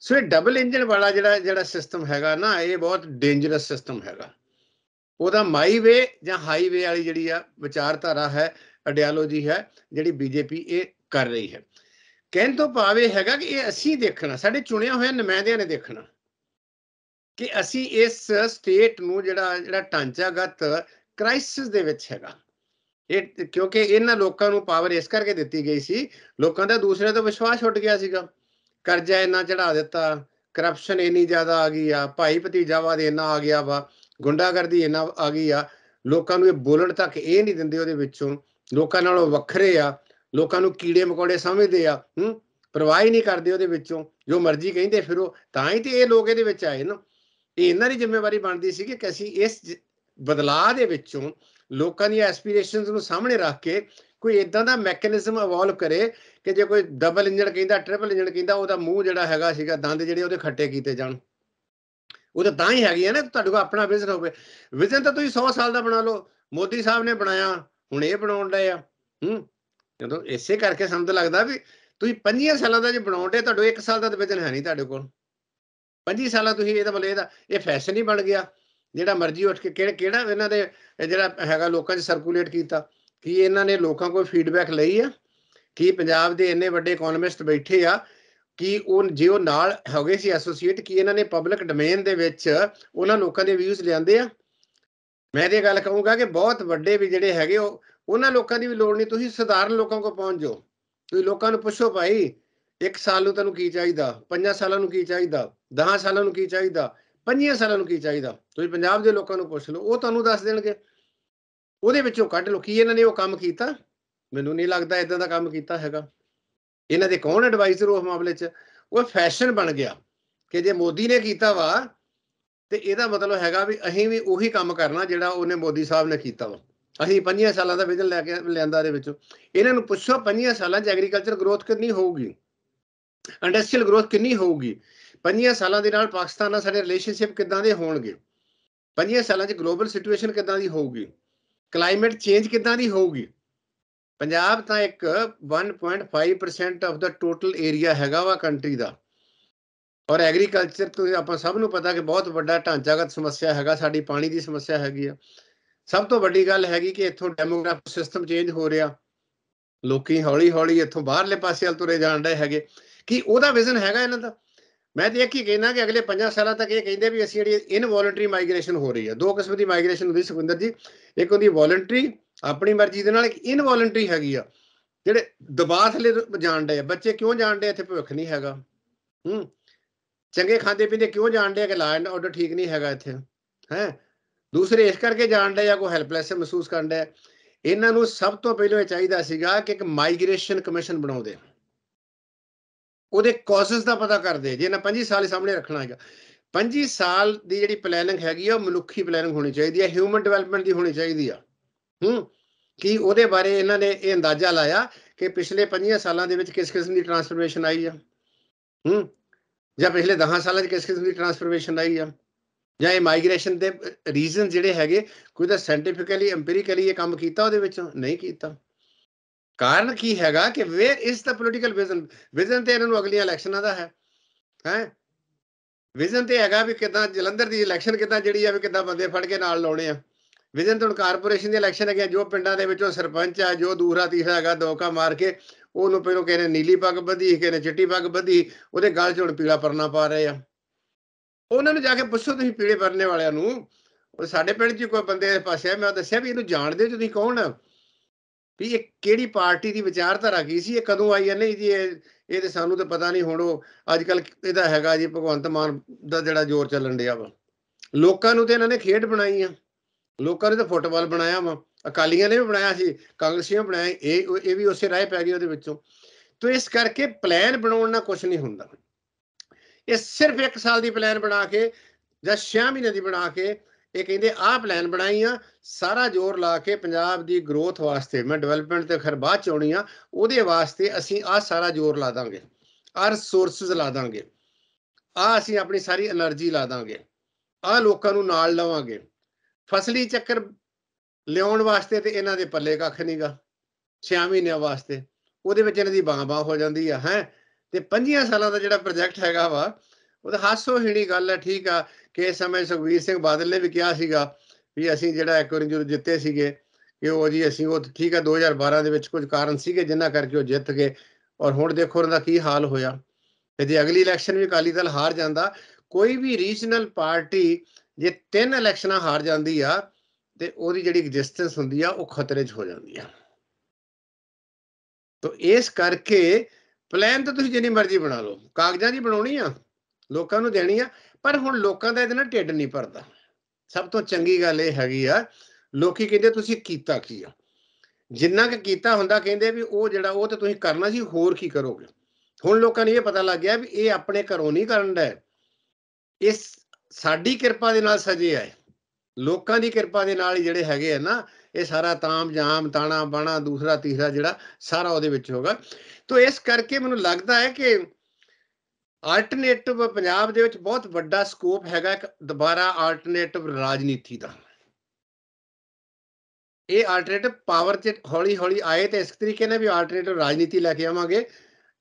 ਸੋ ਇਹ ਡਬਲ ਇੰਜਨ ਵਾਲਾ ਜਿਹੜਾ ਜਿਹੜਾ ਸਿਸਟਮ ਹੈਗਾ ਨਾ ਇਹ ਬਹੁਤ ਡੇਂਜਰਸ ਸਿਸਟਮ ਹੈਗਾ ਉਹਦਾ ਮਾਈਵੇ ਜਾਂ ਹਾਈਵੇ ਵਾਲੀ ਜਿਹੜੀ ਆ ਵਿਚਾਰਧਾਰਾ ਹੈ ਅਡਿਆਲੋਜੀ ਹੈ ਜਿਹੜੀ ਬੀਜੇਪੀ ਇਹ ਕਰ ਰਹੀ ਹੈ ਕਹਿਣ ਤੋਂ ਭਾਵੇਂ ਹੈਗਾ ਕਿ ਇਹ ਅਸੀਂ ਦੇਖਣਾ ਸਾਡੇ ਚੁਣਿਆ ਹੋਇਆ ਨੁਮਾਇੰਦਿਆਂ ਨੇ ਦੇਖਣਾ ਕਿ ਅਸੀਂ ਇਸ ਸਟੇਟ ਨੂੰ ਜਿਹੜਾ ਜਿਹੜਾ ਢਾਂਚਾਗਤ ਕ੍ਰਾਈਸਿਸ ਦੇ ਵਿੱਚ ਹੈਗਾ ਇਹ ਕਿਉਂਕਿ ਇਹਨਾਂ ਲੋਕਾਂ ਨੂੰ ਪਾਵਰ ਇਸ ਕਰਕੇ ਦਿੱਤੀ ਗਈ ਸੀ ਲੋਕਾਂ ਦਾ ਦੂਸਰੇ ਤੋਂ ਵਿਸ਼ਵਾਸ ਛੁੱਟ ਗਿਆ ਸੀਗਾ ਕਰਜ਼ਾ ਇੰਨਾ ਚੜਾ ਦਿੱਤਾ ਕਰਪਸ਼ਨ ਇੰਨੀ ਜ਼ਿਆਦਾ ਆ ਗਈ ਆ ਭਾਈ ਭਤੀਜਾਵਾਦ ਇੰਨਾ ਆ ਗਿਆ ਵਾ ਗੁੰਡਾਗਰਦੀ ਇੰਨਾ ਆ ਗਈ ਆ ਲੋਕਾਂ ਨੂੰ ਇਹ ਬੋਲਣ ਤੱਕ ਇਹ ਨਹੀਂ ਦਿੰਦੇ ਉਹਦੇ ਵਿੱਚੋਂ ਲੋਕਾਂ ਨਾਲੋਂ ਵੱਖਰੇ ਆ ਲੋਕਾਂ ਨੂੰ ਕੀੜੇ ਮਕੌੜੇ ਸਮਝਦੇ ਆ ਹੂੰ ਪਰਵਾਹ ਹੀ ਨਹੀਂ ਕਰਦੇ ਉਹਦੇ ਵਿੱਚੋਂ ਜੋ ਮਰਜ਼ੀ ਕਹਿੰਦੇ ਫਿਰ ਉਹ ਤਾਂ ਹੀ ਤੇ ਇਹ ਲੋਕ ਇਹਦੇ ਵਿੱਚ ਆਏ ਨਾ ਇਹ ਇਹਨਾਂ ਦੀ ਜ਼ਿੰਮੇਵਾਰੀ ਬਣਦੀ ਸੀ ਕਿ ਅਸੀਂ ਇਸ ਬਦਲਾਅ ਦੇ ਵਿੱਚੋਂ ਲੋਕਾਂ ਦੀਆਂ ਐਸਪੀਰੇਸ਼ਨਸ ਨੂੰ ਸਾਹਮਣੇ ਰੱਖ ਕੇ ਕੋਈ ਇਦਾਂ ਦਾ ਮੈਕੈਨਿਜ਼ਮ ਇਵੋਲਵ ਕਰੇ ਕਿ ਜੇ ਕੋਈ ਡਬਲ ਇੰਜਣ ਕਹਿੰਦਾ ਟ੍ਰਿਪਲ ਇੰਜਣ ਕਹਿੰਦਾ ਉਹਦਾ ਮੂੰਹ ਜਿਹੜਾ ਹੈਗਾ ਸੀਗਾ ਦੰਦ ਜਿਹੜੇ ਉਹਦੇ ਖੱਟੇ ਕੀਤੇ ਜਾਣ ਉਹ ਤਾਂ ਤਾਂ ਹੀ ਹੈਗੀ ਹੈ ਨਾ ਤੁਹਾਡੇ ਕੋਲ ਆਪਣਾ ਵਿਜ਼ਨ ਹੋਵੇ ਵਿਜ਼ਨ ਤਾਂ ਤੁਸੀਂ 100 ਸਾਲ ਦਾ ਬਣਾ ਲਓ ਮੋਦੀ ਸਾਹਿਬ ਨੇ ਬਣਾਇਆ ਹੁਣ ਇਹ ਬਣਾਉਣ ਡਏ ਆ ਹੂੰ ਜਦੋਂ ਇਸੇ ਕਰਕੇ ਸਮਝ ਲੱਗਦਾ ਵੀ ਤੁਸੀਂ 5 ਸਾਲਾਂ ਦਾ ਜੇ ਬਣਾਉਂਦੇ ਤੁਹਾਡੇ 1 ਸਾਲ ਦਾ ਤਾਂ ਵਿਜ਼ਨ ਹੈ ਨਹੀਂ ਤੁਹਾਡੇ ਕੋਲ 25 ਸਾਲਾਂ ਤੁਸੀਂ ਇਹਦਾ ਮਤਲਬ ਇਹਦਾ ਇਹ ਫੈਸ਼ਨ ਹੀ ਬਣ ਗਿਆ ਜਿਹੜਾ ਮਰਜ਼ੀ ਉੱਠ ਕੇ ਕਿਹੜਾ ਕਿਹੜਾ ਇਹਨਾਂ ਦੇ ਜਿਹੜਾ ਹੈਗਾ ਲੋਕਾਂ 'ਚ ਸਰਕੂਲੇਟ ਕੀਤਾ ਕਿ ਇਹਨਾਂ ਨੇ ਲੋਕਾਂ ਕੋਲ ਫੀਡਬੈਕ ਲਈ ਆ ਕਿ ਪੰਜਾਬ ਦੇ ਇੰਨੇ ਵੱਡੇ ਇਕਨੋਮਿਸਟ ਬੈਠੇ ਆ ਕਿ ਉਹ ਜੇ ਉਹ ਨਾਲ ਹੋਗੇ ਸੀ ਐਸੋਸੀਏਟ ਕੀ ਇਹਨਾਂ ਨੇ ਪਬਲਿਕ ਡੋਮੇਨ ਦੇ ਵਿੱਚ ਉਹਨਾਂ ਲੋਕਾਂ ਦੇ ਵਿਊਜ਼ ਲਿਆਂਦੇ ਆ ਮੈਂ ਇਹ ਗੱਲ ਕਹੂੰਗਾ ਕਿ ਬਹੁਤ ਵੱਡੇ ਵੀ ਜਿਹੜੇ ਹੈਗੇ ਉਹ ਉਹਨਾਂ ਲੋਕਾਂ ਦੀ ਵੀ ਲੋੜ ਨਹੀਂ ਤੁਸੀਂ ਸਧਾਰਨ ਲੋਕਾਂ ਕੋਲ ਪਹੁੰਚ ਜਾਓ ਤੁਸੀਂ ਲੋਕਾਂ ਨੂੰ ਪੁੱਛੋ ਭਾਈ 1 ਸਾਲ ਨੂੰ ਤੈਨੂੰ ਕੀ ਚਾਹੀਦਾ 5 ਸਾਲਾਂ ਨੂੰ ਕੀ ਚਾਹੀਦਾ 10 ਸਾਲਾਂ ਨੂੰ ਕੀ ਚਾਹੀਦਾ 5 ਸਾਲਾਂ ਨੂੰ ਕੀ ਚਾਹੀਦਾ ਤੁਸੀਂ ਪੰਜਾਬ ਦੇ ਲੋਕਾਂ ਨੂੰ ਪੁੱਛ ਲਓ ਉਹ ਤੁਹਾਨੂੰ ਦੱਸ ਦੇਣਗੇ ਉਹਦੇ ਵਿੱਚੋਂ ਕੱਢ ਲਓ ਕੀ ਇਹਨਾਂ ਨੇ ਉਹ ਕੰਮ ਕੀਤਾ ਮੈਨੂੰ ਨਹੀਂ ਲੱਗਦਾ ਇਦਾਂ ਦਾ ਕੰਮ ਕੀਤਾ ਹੈਗਾ ਇਹਨਾਂ ਦੇ ਕੌਣ ਐਡਵਾਈਜ਼ਰ ਉਹ ਮਾਮਲੇ 'ਚ ਉਹ ਫੈਸ਼ਨ ਬਣ ਗਿਆ ਕਿ ਜੇ ਮੋਦੀ ਨੇ ਕੀਤਾ ਵਾ ਤੇ ਇਹਦਾ ਮਤਲਬ ਹੈਗਾ ਵੀ ਅਸੀਂ ਵੀ ਉਹੀ ਕੰਮ ਕਰਨਾ ਜਿਹੜਾ ਉਹਨੇ ਮੋਦੀ ਸਾਹਿਬ ਨੇ ਕੀਤਾ ਵਾ ਅਸੀਂ 5 ਸਾਲਾਂ ਦਾ ਵਿਜ਼ਨ ਲੈ ਕੇ ਲਿਆਂਦਾ ਦੇ ਵਿੱਚੋਂ ਇਹਨਾਂ ਨੂੰ ਪੁੱਛੋ 5 ਸਾਲਾਂ 'ਚ ਐਗਰੀਕਲਚਰ ਗਰੋਥ ਕਿੰਨੀ ਹੋਊਗੀ ਇੰਡਸਟਰੀਅਲ ਗਰੋਥ ਕਿੰਨੀ ਹੋਊਗੀ 5 ਸਾਲਾਂ ਦੇ ਨਾਲ ਪਾਕਿਸਤਾਨ ਨਾਲ ਸਾਡੇ ਰਿਲੇਸ਼ਨਸ਼ਿਪ ਕਿੱਦਾਂ ਦੇ ਹੋਣਗੇ 5 ਸਾਲਾਂ 'ਚ ਗਲੋਬਲ ਸਿਚੁਏਸ਼ਨ ਕਿੱਦਾਂ ਦੀ ਹੋਊਗੀ ਕਲਾਈਮੇਟ ਚੇਂਜ ਕਿੱਦਾਂ ਦੀ ਹੋਊਗੀ ਪੰਜਾਬ ਤਾਂ ਇੱਕ 1.5% ਆਫ ਦਾ ਟੋਟਲ ਏਰੀਆ ਹੈਗਾ ਵਾ ਕੰਟਰੀ ਦਾ ਔਰ ਐਗਰੀਕਲਚਰ ਤੋਂ ਆਪਾਂ ਸਭ ਨੂੰ ਪਤਾ ਕਿ ਬਹੁਤ ਵੱਡਾ ਢਾਂਚਾਗਤ ਸਮੱਸਿਆ ਹੈਗਾ ਸਾਡੀ ਪਾਣੀ ਦੀ ਸਮੱਸਿਆ ਹੈਗੀ ਆ ਸਭ ਤੋਂ ਵੱਡੀ ਗੱਲ ਹੈਗੀ ਕਿ ਇੱਥੋਂ ਡੈਮੋਗ੍ਰਾਫਿਕ ਸਿਸਟਮ ਚੇਂਜ ਹੋ ਰਿਹਾ ਲੋਕੀ ਹੌਲੀ ਹੌਲੀ ਇੱਥੋਂ ਬਾਹਰਲੇ ਪਾਸੇ ਵੱਲ ਤੁਰੇ ਜਾਣ ਦੇ ਹੈਗੇ ਕੀ ਉਹਦਾ ਵਿਜ਼ਨ ਹੈਗਾ ਇਹਨਾਂ ਦਾ ਮੈਂ ਤੇ ਇਹ ਕੀ ਕਹਿਣਾ ਕਿ ਅਗਲੇ 5 ਸਾਲਾਂ ਤੱਕ ਇਹ ਕਹਿੰਦੇ ਵੀ ਅਸੀਂ ਜਿਹੜੀ ਇਨਵੋਲੰਟਰੀ ਮਾਈਗ੍ਰੇਸ਼ਨ ਹੋ ਰਹੀ ਹੈ ਦੋ ਕਿਸਮ ਦੀ ਮਾਈਗ੍ਰੇਸ਼ਨ ਹੁੰਦੀ ਸੁਖਿੰਦਰ ਜੀ ਇੱਕ ਹੁੰਦੀ ਵੋਲੰਟਰੀ ਆਪਣੀ ਮਰਜ਼ੀ ਦੇ ਨਾਲ ਇੱਕ ਇਨਵੋਲੰਟਰੀ ਹੈਗੀ ਆ ਜਿਹੜੇ ਦਬਾਅ ਥਲੇ ਜਾਣ ਡੇ ਬੱਚੇ ਕਿਉਂ ਜਾਣ ਡੇ ਇੱਥੇ ਭੁੱਖ ਨਹੀਂ ਹੈਗਾ ਹੂੰ ਚੰਗੇ ਖਾਂਦੇ ਪੀਂਦੇ ਕਿਉਂ ਜਾਣ ਡੇ ਕਿ ਲਾ ਐਂਡ ਆਰਡਰ ਠੀਕ ਨਹੀਂ ਹੈਗਾ ਇੱਥੇ ਹੈ ਦੂਸਰੇ ਇਸ ਕਰਕੇ ਜਾਣ ਡੇ ਜਾਂ ਕੋ ਹੈਲਪਲੈਸ ਮਹਿਸੂਸ ਕਰਨ ਡੇ ਇਹਨਾਂ ਨੂੰ ਸਭ ਤੋਂ ਪਹਿਲਾਂ ਇਹ ਚਾਹੀਦਾ ਸੀਗਾ ਕਿ ਇੱਕ ਮਾਈਗ੍ਰੇਸ਼ਨ ਕਮਿਸ਼ਨ ਬਣਾਉਂਦੇ ਉਹਦੇ ਕਾਜ਼ਸ ਦਾ ਪਤਾ ਕਰਦੇ ਜੇ ਨਾ 25 ਸਾਲ ਸਾਹਮਣੇ ਰੱਖਣਾ ਹੈਗਾ 25 ਸਾਲ ਦੀ ਜਿਹੜੀ ਪਲੈਨਿੰਗ ਹੈਗੀ ਆ ਉਹ ਮਨੁੱਖੀ ਪਲੈਨਿੰਗ ਹੋਣੀ ਚਾਹੀਦੀ ਹੈ ਹਿਊਮਨ ਡਿਵੈਲਪਮੈਂਟ ਦੀ ਹੋਣੀ ਚਾਹੀਦੀ ਆ ਹੂੰ ਕਿ ਉਹਦੇ ਬਾਰੇ ਇਹਨਾਂ ਨੇ ਇਹ ਅੰਦਾਜ਼ਾ ਲਾਇਆ ਕਿ ਪਿਛਲੇ 5 ਸਾਲਾਂ ਦੇ ਵਿੱਚ ਕਿਸ ਕਿਸਮ ਦੀ ਟਰਾਂਸਫਰਮੇਸ਼ਨ ਆਈ ਆ ਹੂੰ ਜਾਂ ਪਿਛਲੇ 10 ਸਾਲਾਂ 'ਚ ਕਿਸ ਕਿਸਮ ਦੀ ਟਰਾਂਸਫਰਮੇਸ਼ਨ ਆਈ ਆ ਜਾਂ ਇਹ ਮਾਈਗ੍ਰੇਸ਼ਨ ਦੇ ਰੀਜ਼ਨ ਜਿਹੜੇ ਹੈਗੇ ਕੋਈ ਤਾਂ ਸਾਇੰਟੀਫਿਕਲੀ ਐਮਪੀਰੀਕਲੀ ਇਹ ਕੰਮ ਕੀਤਾ ਉਹਦੇ ਵਿੱਚ ਨਹੀਂ ਕੀਤਾ ਕਾਰਨ ਕੀ ਹੈਗਾ ਕਿ where is the political vision vision ਤੇ ਇਹਨਾਂ ਨੂੰ ਅਗਲੀਆਂ ਇਲੈਕਸ਼ਨਾਂ ਦਾ ਹੈ ਹੈ ਵਿਜ਼ਨ ਤੇ ਹੈਗਾ ਵੀ ਕਿਦਾਂ ਜਲੰਧਰ ਦੀ ਇਲੈਕਸ਼ਨ ਕਿਦਾਂ ਜਿਹੜੀ ਆ ਵੀ ਕਿਦਾਂ ਬੰਦੇ ਫੜ ਕੇ ਨਾਲ ਲਾਉਣੇ ਆ ਵਿਜ਼ਨ ਤੋਂ ਕਾਰਪੋਰੇਸ਼ਨ ਦੀ ਇਲੈਕਸ਼ਨ ਹੈਗੀ ਜੋ ਪਿੰਡਾਂ ਦੇ ਵਿੱਚੋਂ ਸਰਪੰਚ ਆ ਜੋ ਦੂਰਾ ਤੀਸਰਾ ਹੈਗਾ ਦੋਕਾ ਮਾਰ ਕੇ ਉਹਨੂੰ ਪਹਿਲੋਂ ਕਹਿੰਦੇ ਨੀਲੀ ਪੱਗ ਬੱਧੀ ਕਹਿੰਦੇ ਚਿੱਟੀ ਪੱਗ ਬੱਧੀ ਉਹਦੇ ਗਲ 'ਚ ਹੁਣ ਪੀਲਾ ਪਰਨਾ ਪਾ ਰਹੇ ਆ ਉਹਨਾਂ ਨੂੰ ਜਾ ਕੇ ਪੁੱਛੋ ਤੁਸੀਂ ਪੀਲੇ ਪਰਨੇ ਵਾਲਿਆਂ ਨੂੰ ਸਾਡੇ ਪਿੰਡ 'ਚ ਕੋਈ ਬੰਦੇ ਪਾਸੇ ਆ ਮੈਂ ਦੱਸਿਆ ਵੀ ਇਹਨੂੰ ਜਾਣਦੇ ਹੋ ਤੁਸੀਂ ਕੌਣ ਆ ਵੀ ਇਹ ਕਿਹੜੀ ਪਾਰਟੀ ਦੀ ਵਿਚਾਰਧਾਰਾ ਕੀ ਸੀ ਇਹ ਕਦੋਂ ਆਈ ਹੈ ਨਹੀਂ ਜੀ ਇਹ ਇਹ ਤੇ ਸਾਨੂੰ ਤਾਂ ਪਤਾ ਨਹੀਂ ਹੁਣ ਉਹ ਅੱਜ ਕੱਲ ਇਹਦਾ ਹੈਗਾ ਜੀ ਭਗਵੰਤ ਮਾਨ ਦਾ ਜਿਹੜਾ ਜ਼ੋਰ ਚੱਲਣ ਡਿਆ ਵਾ ਲੋਕਾਂ ਨੂੰ ਤੇ ਇਹਨਾਂ ਨੇ ਖੇਡ ਬਣਾਈ ਆ ਲੋਕਾਂ ਨੇ ਤਾਂ ਫੁੱਟਬਾਲ ਬਣਾਇਆ ਵਾ ਅਕਾਲੀਆਂ ਨੇ ਵੀ ਬਣਾਇਆ ਸੀ ਕਾਂਗਰਸੀਆਂ ਬਣਾਇਆ ਇਹ ਇਹ ਵੀ ਉਸੇ ਰਾਹ ਪੈ ਗਈ ਉਹਦੇ ਵਿੱਚੋਂ ਤੋਂ ਇਸ ਕਰਕੇ ਪਲਾਨ ਬਣਾਉਣ ਨਾਲ ਕੁਝ ਨਹੀਂ ਹੁੰਦਾ ਇਹ ਸਿਰਫ 1 ਸਾਲ ਦੀ ਪਲਾਨ ਬਣਾ ਕੇ ਜਾਂ 6 ਮਹੀਨੇ ਦੀ ਬਣਾ ਕੇ ਇਹ ਕਹਿੰਦੇ ਆਹ ਪਲਾਨ ਬਣਾਈ ਆ ਸਾਰਾ ਜ਼ੋਰ ਲਾ ਕੇ ਪੰਜਾਬ ਦੀ ਗਰੋਥ ਵਾਸਤੇ ਮੈਂ ਡਿਵੈਲਪਮੈਂਟ ਤੇ ਖਰ ਬਾਅਦ ਚਾਉਣੀ ਆ ਉਹਦੇ ਵਾਸਤੇ ਅਸੀਂ ਆਹ ਸਾਰਾ ਜ਼ੋਰ ਲਾ ਦਾਂਗੇ ਆਹ ਰਿਸੋਰਸਸ ਲਾ ਦਾਂਗੇ ਆਹ ਅਸੀਂ ਆਪਣੀ ਸਾਰੀ એનર્ਜੀ ਲਾ ਦਾਂਗੇ ਆਹ ਲੋਕਾਂ ਨੂੰ ਨਾਲ ਲਵਾਂਗੇ ਫਸਲੀ ਚੱਕਰ ਲਿਆਉਣ ਵਾਸਤੇ ਤੇ ਇਹਨਾਂ ਦੇ ਪੱਲੇ ਕੱਖ ਨਹੀਂਗਾ 6 ਮਹੀਨਿਆਂ ਵਾਸਤੇ ਉਹਦੇ ਵਿੱਚ ਇਹਨਾਂ ਦੀ ਬਾਹ ਬਾਹ ਹੋ ਜਾਂਦੀ ਆ ਹੈ ਤੇ 5 ਸਾਲਾਂ ਦਾ ਜਿਹੜਾ ਪ੍ਰੋਜੈਕਟ ਹੈਗਾ ਵਾ ਉਹ ਤਾਂ ਹਾਸੋ ਹੀਣੀ ਗੱਲ ਹੈ ਠੀਕ ਆ ਕਿ ਇਸ ਸਮੇਂ ਸੁਖਵੀਰ ਸਿੰਘ ਬਾਦਲ ਨੇ ਵੀ ਕਿਹਾ ਸੀਗਾ ਵੀ ਅਸੀਂ ਜਿਹੜਾ ਇੱਕ ਵਾਰੀ ਜਦੋਂ ਜਿੱਤੇ ਸੀਗੇ ਕਿ ਉਹ ਜੀ ਅਸੀਂ ਉਹ ਠੀਕ ਹੈ 2012 ਦੇ ਵਿੱਚ ਕੁਝ ਕਾਰਨ ਸੀਗੇ ਜਿੰਨਾ ਕਰਕੇ ਉਹ ਜਿੱਤ ਗਏ ਔਰ ਹੁਣ ਦੇਖੋ ਉਹਦਾ ਦਾ ਕੀ ਹਾਲ ਹੋਇਆ ਤੇ ਜੇ ਅਗਲੀ ਇਲੈਕਸ਼ਨ ਵੀ ਅਕਾਲੀ ਦਲ ਹਾਰ ਜਾਂਦਾ ਕੋਈ ਵੀ ਰੀਜਨਲ ਪਾਰਟੀ ਜੇ ਤਿੰਨ ਇਲੈਕਸ਼ਨਾਂ ਹਾਰ ਜਾਂਦੀ ਆ ਤੇ ਉਹਦੀ ਜਿਹੜੀ ਐਗਜ਼ਿਸਟੈਂਸ ਹੁੰਦੀ ਆ ਉਹ ਖਤਰੇ 'ਚ ਹੋ ਜਾਂਦੀ ਆ ਤੋ ਇਸ ਕਰਕੇ ਪਲਾਨ ਤਾਂ ਤੁਸੀਂ ਜਿੰਨੀ ਮਰਜ਼ੀ ਬਣਾ ਲਓ ਕਾਗਜ਼ਾਂ ਦੀ ਬਣਾਉਣੀ ਆ ਲੋਕਾਂ ਨੂੰ ਦੇਣੀ ਆ ਪਰ ਹੁਣ ਲੋਕਾਂ ਦਾ ਇਹਦੇ ਨਾਲ ਢਿੱਡ ਨਹੀਂ ਭਰਦਾ ਸਭ ਤੋਂ ਚੰਗੀ ਗੱਲ ਇਹ ਹੈਗੀ ਆ ਲੋਕੀ ਕਹਿੰਦੇ ਤੁਸੀਂ ਕੀਤਾ ਕੀ ਆ ਜਿੰਨਾ ਕਿ ਕੀਤਾ ਹੁੰਦਾ ਕਹਿੰਦੇ ਵੀ ਉਹ ਜਿਹੜਾ ਉਹ ਤੇ ਤੁਸੀਂ ਕਰਨਾ ਸੀ ਹੋਰ ਕੀ ਕਰੋਗੇ ਹੁਣ ਲੋਕਾਂ ਨੂੰ ਇਹ ਪਤਾ ਲੱਗ ਗਿਆ ਵੀ ਇਹ ਆਪਣੇ ਘਰੋਂ ਨਹੀਂ ਕਰਨ ਦਾ ਇਸ ਸਾਡੀ ਕਿਰਪਾ ਦੇ ਨਾਲ ਸਜੇ ਆਏ ਲੋਕਾਂ ਦੀ ਕਿਰਪਾ ਦੇ ਨਾਲ ਜਿਹੜੇ ਹੈਗੇ ਆ ਨਾ ਇਹ ਸਾਰਾ ਤਾਮ ਜਾਮ ਤਾਣਾ ਬਾਣਾ ਦੂਸਰਾ ਤੀਸਰਾ ਜਿਹੜਾ ਸਾਰਾ ਉਹਦੇ ਵਿੱਚ ਹੋਗਾ ਤੋਂ ਇਸ ਕਰਕੇ ਮੈਨੂੰ ਲੱਗਦਾ ਹੈ ਕਿ ਆਲਟਰਨੇਟਿਵ ਪੰਜਾਬ ਦੇ ਵਿੱਚ ਬਹੁਤ ਵੱਡਾ ਸਕੋਪ ਹੈਗਾ ਇੱਕ ਦੁਬਾਰਾ ਆਲਟਰਨੇਟਿਵ ਰਾਜਨੀਤੀ ਦਾ ਇਹ ਆਲਟਰਨੇਟਿਵ ਪਾਵਰ ਤੇ ਹੌਲੀ ਹੌਲੀ ਆਏ ਤੇ ਇਸ ਤਰੀਕੇ ਨਾਲ ਵੀ ਆਲਟਰਨੇਟਿਵ ਰਾਜਨੀਤੀ ਲੈ ਕੇ ਆਵਾਂਗੇ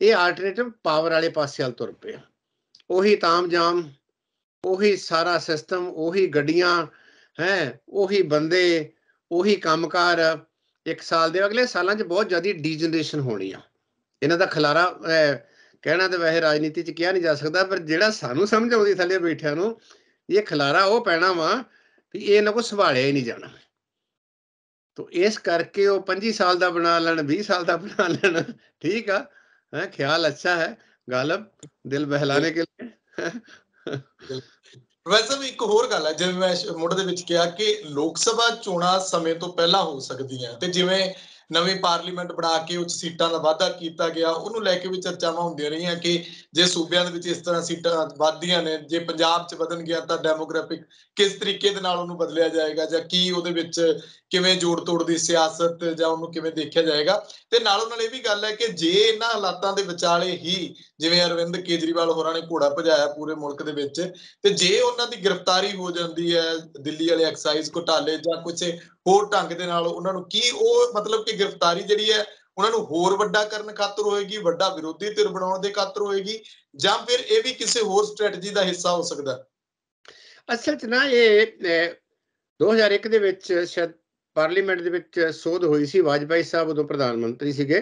ਇਹ ਆਲਟਰਨੇਟਿਵ ਪਾਵਰ ਵਾਲੇ ਪਾਸੇ ਹਲ ਤੁਰ ਪਿਆ ਉਹੀ ਤਾਮਜਾਮ ਉਹੀ ਸਾਰਾ ਸਿਸਟਮ ਉਹੀ ਗੱਡੀਆਂ ਹੈ ਉਹੀ ਬੰਦੇ ਉਹੀ ਕੰਮਕਾਰ ਇੱਕ ਸਾਲ ਦੇ ਅਗਲੇ ਸਾਲਾਂ 'ਚ ਬਹੁਤ ਜ਼ਿਆਦੀ ਡੀਜਨਰੇਸ਼ਨ ਹੋਣੀ ਆ ਇਹਨਾਂ ਦਾ ਖਲਾਰਾ ਕਹਿਣਾ ਤੇ ਵੈਸੇ ਰਾਜਨੀਤੀ 'ਚ ਕਿਹਾ ਨਹੀਂ ਜਾ ਸਕਦਾ ਪਰ ਜਿਹੜਾ ਸਾਨੂੰ ਸਮਝ ਆਉਂਦੀ ਥੱਲੇ ਬੈਠਿਆਂ ਨੂੰ ਇਹ ਖਲਾਰਾ ਉਹ ਪੈਣਾ ਵਾ ਵੀ ਇਹ ਨਾ ਕੋ ਸੰਭਾਲਿਆ ਹੀ ਨਹੀਂ ਜਾਣਾ ਤੋ ਇਸ ਕਰਕੇ ਉਹ 25 ਸਾਲ ਦਾ ਬਣਾ ਲੈਣ 20 ਸਾਲ ਦਾ ਬਣਾ ਲੈਣ ਠੀਕ ਆ ਹੈ ਖਿਆਲ ਅੱਛਾ ਹੈ ਗਾਲਬ ਦਿਲ ਬਹਿਲਾਣੇ ਕੇ ਲਈ ਪ੍ਰੋਫੈਸਰ ਵੀ ਇੱਕ ਹੋਰ ਗੱਲ ਹੈ ਜਿਵੇਂ ਮੈਂ ਮੁੱਢ ਦੇ ਵਿੱਚ ਕਿਹਾ ਕਿ ਲੋਕ ਸਭਾ ਚੋਣਾਂ ਸਮੇਂ ਤੋਂ ਪਹਿਲਾਂ ਹੋ ਸਕਦੀਆਂ ਤੇ ਜਿਵੇਂ ਨਵੀਂ ਪਾਰਲੀਮੈਂਟ ਬਣਾ ਕੇ ਉੱਚ ਸੀਟਾਂ ਦਾ ਵਾਅਦਾ ਕੀਤਾ ਗਿਆ ਉਹਨੂੰ ਲੈ ਕੇ ਵੀ ਚਰਚਾਵਾਂ ਹੁੰਦੀਆਂ ਰਹੀਆਂ ਕਿ ਜੇ ਸੂਬਿਆਂ ਦੇ ਵਿੱਚ ਇਸ ਤਰ੍ਹਾਂ ਸੀਟਾਂ ਵਧਦੀਆਂ ਨੇ ਜੇ ਪੰਜਾਬ 'ਚ ਵਧਣ ਗਿਆ ਤਾਂ ਡੈਮੋਗ੍ਰਾਫਿਕ ਕਿਸ ਤਰੀਕੇ ਦੇ ਨਾਲ ਉਹਨੂੰ ਬਦਲਿਆ ਜਾਏਗਾ ਜਾਂ ਕੀ ਉਹਦੇ ਵਿੱਚ ਕਿਵੇਂ ਜੋੜ ਤੋੜ ਦੀ ਸਿਆਸਤ ਜਾਂ ਉਹਨੂੰ ਕਿਵੇਂ ਦੇਖਿਆ ਜਾਏਗਾ ਤੇ ਨਾਲੋਂ ਨਾਲ ਇਹ ਵੀ ਗੱਲ ਹੈ ਕਿ ਜੇ ਇਹਨਾਂ ਹਾਲਾਤਾਂ ਦੇ ਵਿਚਾਲੇ ਹੀ ਜਿਵੇਂ ਅਰਵਿੰਦ ਕੇਜਰੀਵਾਲ ਹੋਰਾਂ ਨੇ ਘੋੜਾ ਭਜਾਇਆ ਪੂਰੇ ਮੁਲਕ ਦੇ ਵਿੱਚ ਤੇ ਜੇ ਉਹਨਾਂ ਦੀ ਗ੍ਰਿਫਤਾਰੀ ਹੋ ਜਾਂਦੀ ਹੈ ਦਿੱਲੀ ਵਾਲੇ ਐਕਸਾਈਜ਼ ਘੁਟਾਲੇ ਜਾਂ ਕੁਝ ਹੋਰ ਢੰਗ ਦੇ ਨਾਲ ਉਹਨਾਂ ਨੂੰ ਕੀ ਉਹ ਮਤਲਬ ਕਿ ਗ੍ਰਿਫਤਾਰੀ ਜਿਹੜੀ ਹੈ ਉਹਨਾਂ ਨੂੰ ਹੋਰ ਵੱਡਾ ਕਰਨ ਖਾਤਰ ਹੋਏਗੀ ਵੱਡਾ ਵਿਰੋਧੀ ਧਿਰ ਬਣਾਉਣ ਦੇ ਖਾਤਰ ਹੋਏਗੀ ਜਾਂ ਫਿਰ ਇਹ ਵੀ ਕਿਸੇ ਹੋਰ ਸਟ੍ਰੈਟਜੀ ਦਾ ਹਿੱਸਾ ਹੋ ਸਕਦਾ ਅਸਲ 'ਚ ਨਾ ਇਹ 2001 ਦੇ ਵਿੱਚ ਸ਼ਾਇਦ ਪਾਰਲੀਮੈਂਟ ਦੇ ਵਿੱਚ ਸੋਧ ਹੋਈ ਸੀ ਵਾਜਪਾਈ ਸਾਹਿਬ ਉਦੋਂ ਪ੍ਰਧਾਨ ਮੰਤਰੀ ਸੀਗੇ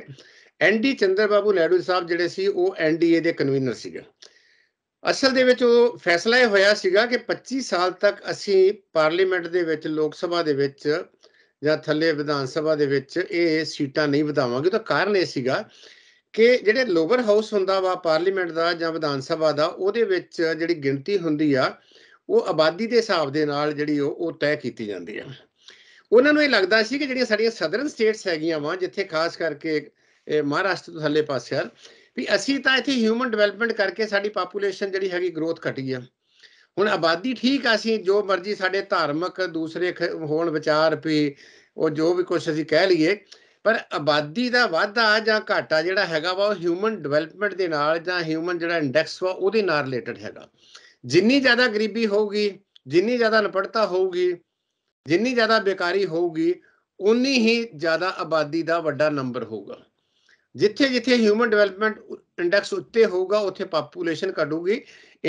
ਐਨਡੀ ਚੰਦਰ ਬਾਬੂ ਨਾਇਡੂ ਸਾਹਿਬ ਜਿਹੜੇ ਸੀ ਉਹ ਐਨਡੀਏ ਦੇ ਕਨਵੀਨਰ ਸੀਗੇ ਅਸਲ ਦੇ ਵਿੱਚ ਉਹ ਫੈਸਲਾ ਇਹ ਹੋਇਆ ਸੀਗਾ ਕਿ 25 ਸਾਲ ਤੱਕ ਅਸੀਂ ਪਾਰਲੀਮੈਂਟ ਦੇ ਵਿੱਚ ਲੋਕ ਸਭਾ ਦੇ ਵਿੱਚ ਜਾਂ ਥੱਲੇ ਵਿਧਾਨ ਸਭਾ ਦੇ ਵਿੱਚ ਇਹ ਸੀਟਾਂ ਨਹੀਂ ਵਧਾਵਾਂਗੇ ਤਾਂ ਕਾਰਨ ਇਹ ਸੀਗਾ ਕਿ ਜਿਹੜੇ ਲੋਅਰ ਹਾਊਸ ਹੁੰਦਾ ਵਾ ਪਾਰਲੀਮੈਂਟ ਦਾ ਜਾਂ ਵਿਧਾਨ ਸਭਾ ਦਾ ਉਹਦੇ ਵਿੱਚ ਜਿਹੜੀ ਗਿਣਤੀ ਹੁੰਦੀ ਆ ਉਹ ਆਬਾਦੀ ਦੇ ਹਿਸਾਬ ਦੇ ਨਾਲ ਜਿਹੜੀ ਉਹ ਤੈਅ ਕੀਤੀ ਜਾਂਦੀ ਆ ਉਹਨਾਂ ਨੂੰ ਇਹ ਲੱਗਦਾ ਸੀ ਕਿ ਜਿਹੜੀਆਂ ਸਾਡੀਆਂ ਸਦਰਨ ਸਟੇਟਸ ਹੈਗੀਆਂ ਵਾ ਜਿੱਥੇ ਖਾਸ ਕਰਕੇ ਮਹਾਰਾਸ਼ਟਰ ਤੋਂ ਥੱਲੇ ਪਾਸੇ ਆ ਵੀ ਅਸੀਂ ਤਾਂ ਇੱਥੇ ਹਿਊਮਨ ਡਿਵੈਲਪਮੈਂਟ ਕਰਕੇ ਸਾਡੀ ਪਾਪੂਲੇਸ਼ਨ ਜਿਹੜੀ ਹੈਗੀ ਗਰੋਥ ਘਟੀ ਆ ਹੁਣ ਆਬਾਦੀ ਠੀਕ ਆ ਸੀ ਜੋ ਮਰਜ਼ੀ ਸਾਡੇ ਧਾਰਮਿਕ ਦੂਸਰੇ ਹੋਣ ਵਿਚਾਰ ਵੀ ਉਹ ਜੋ ਵੀ ਕੁਝ ਅਸੀਂ ਕਹਿ ਲਈਏ ਪਰ ਆਬਾਦੀ ਦਾ ਵਾਧਾ ਜਾਂ ਘਾਟਾ ਜਿਹੜਾ ਹੈਗਾ ਵਾ ਉਹ ਹਿਊਮਨ ਡਿਵੈਲਪਮੈਂਟ ਦੇ ਨਾਲ ਜਾਂ ਹਿਊਮਨ ਜਿਹੜਾ ਇੰਡੈਕਸ ਵਾ ਉਹਦੇ ਨਾਲ ਰਿਲੇਟਡ ਹੈਗਾ ਜਿੰਨੀ ਜ਼ਿਆਦਾ ਗਰੀਬੀ ਹੋਊਗੀ ਜਿੰਨੀ ਜ਼ਿਆਦਾ ਅਨਪੜਤਾ ਹੋਊਗੀ ਜਿੰਨੀ ਜ਼ਿਆਦਾ ਬੇਕਾਰੀ ਹੋਊਗੀ ਉਨੀ ਹੀ ਜ਼ਿਆਦਾ ਆਬਾਦੀ ਦਾ ਵੱਡਾ ਨੰਬਰ ਹੋਊਗਾ ਜਿੱਥੇ ਜਿੱਥੇ ਹਿਊਮਨ ਡਿਵੈਲਪਮੈਂਟ ਇੰਡੈਕਸ ਉੱਤੇ ਹੋਊਗਾ ਉੱਥੇ ਪਾਪੂਲੇਸ਼ਨ ਘਟੂਗੀ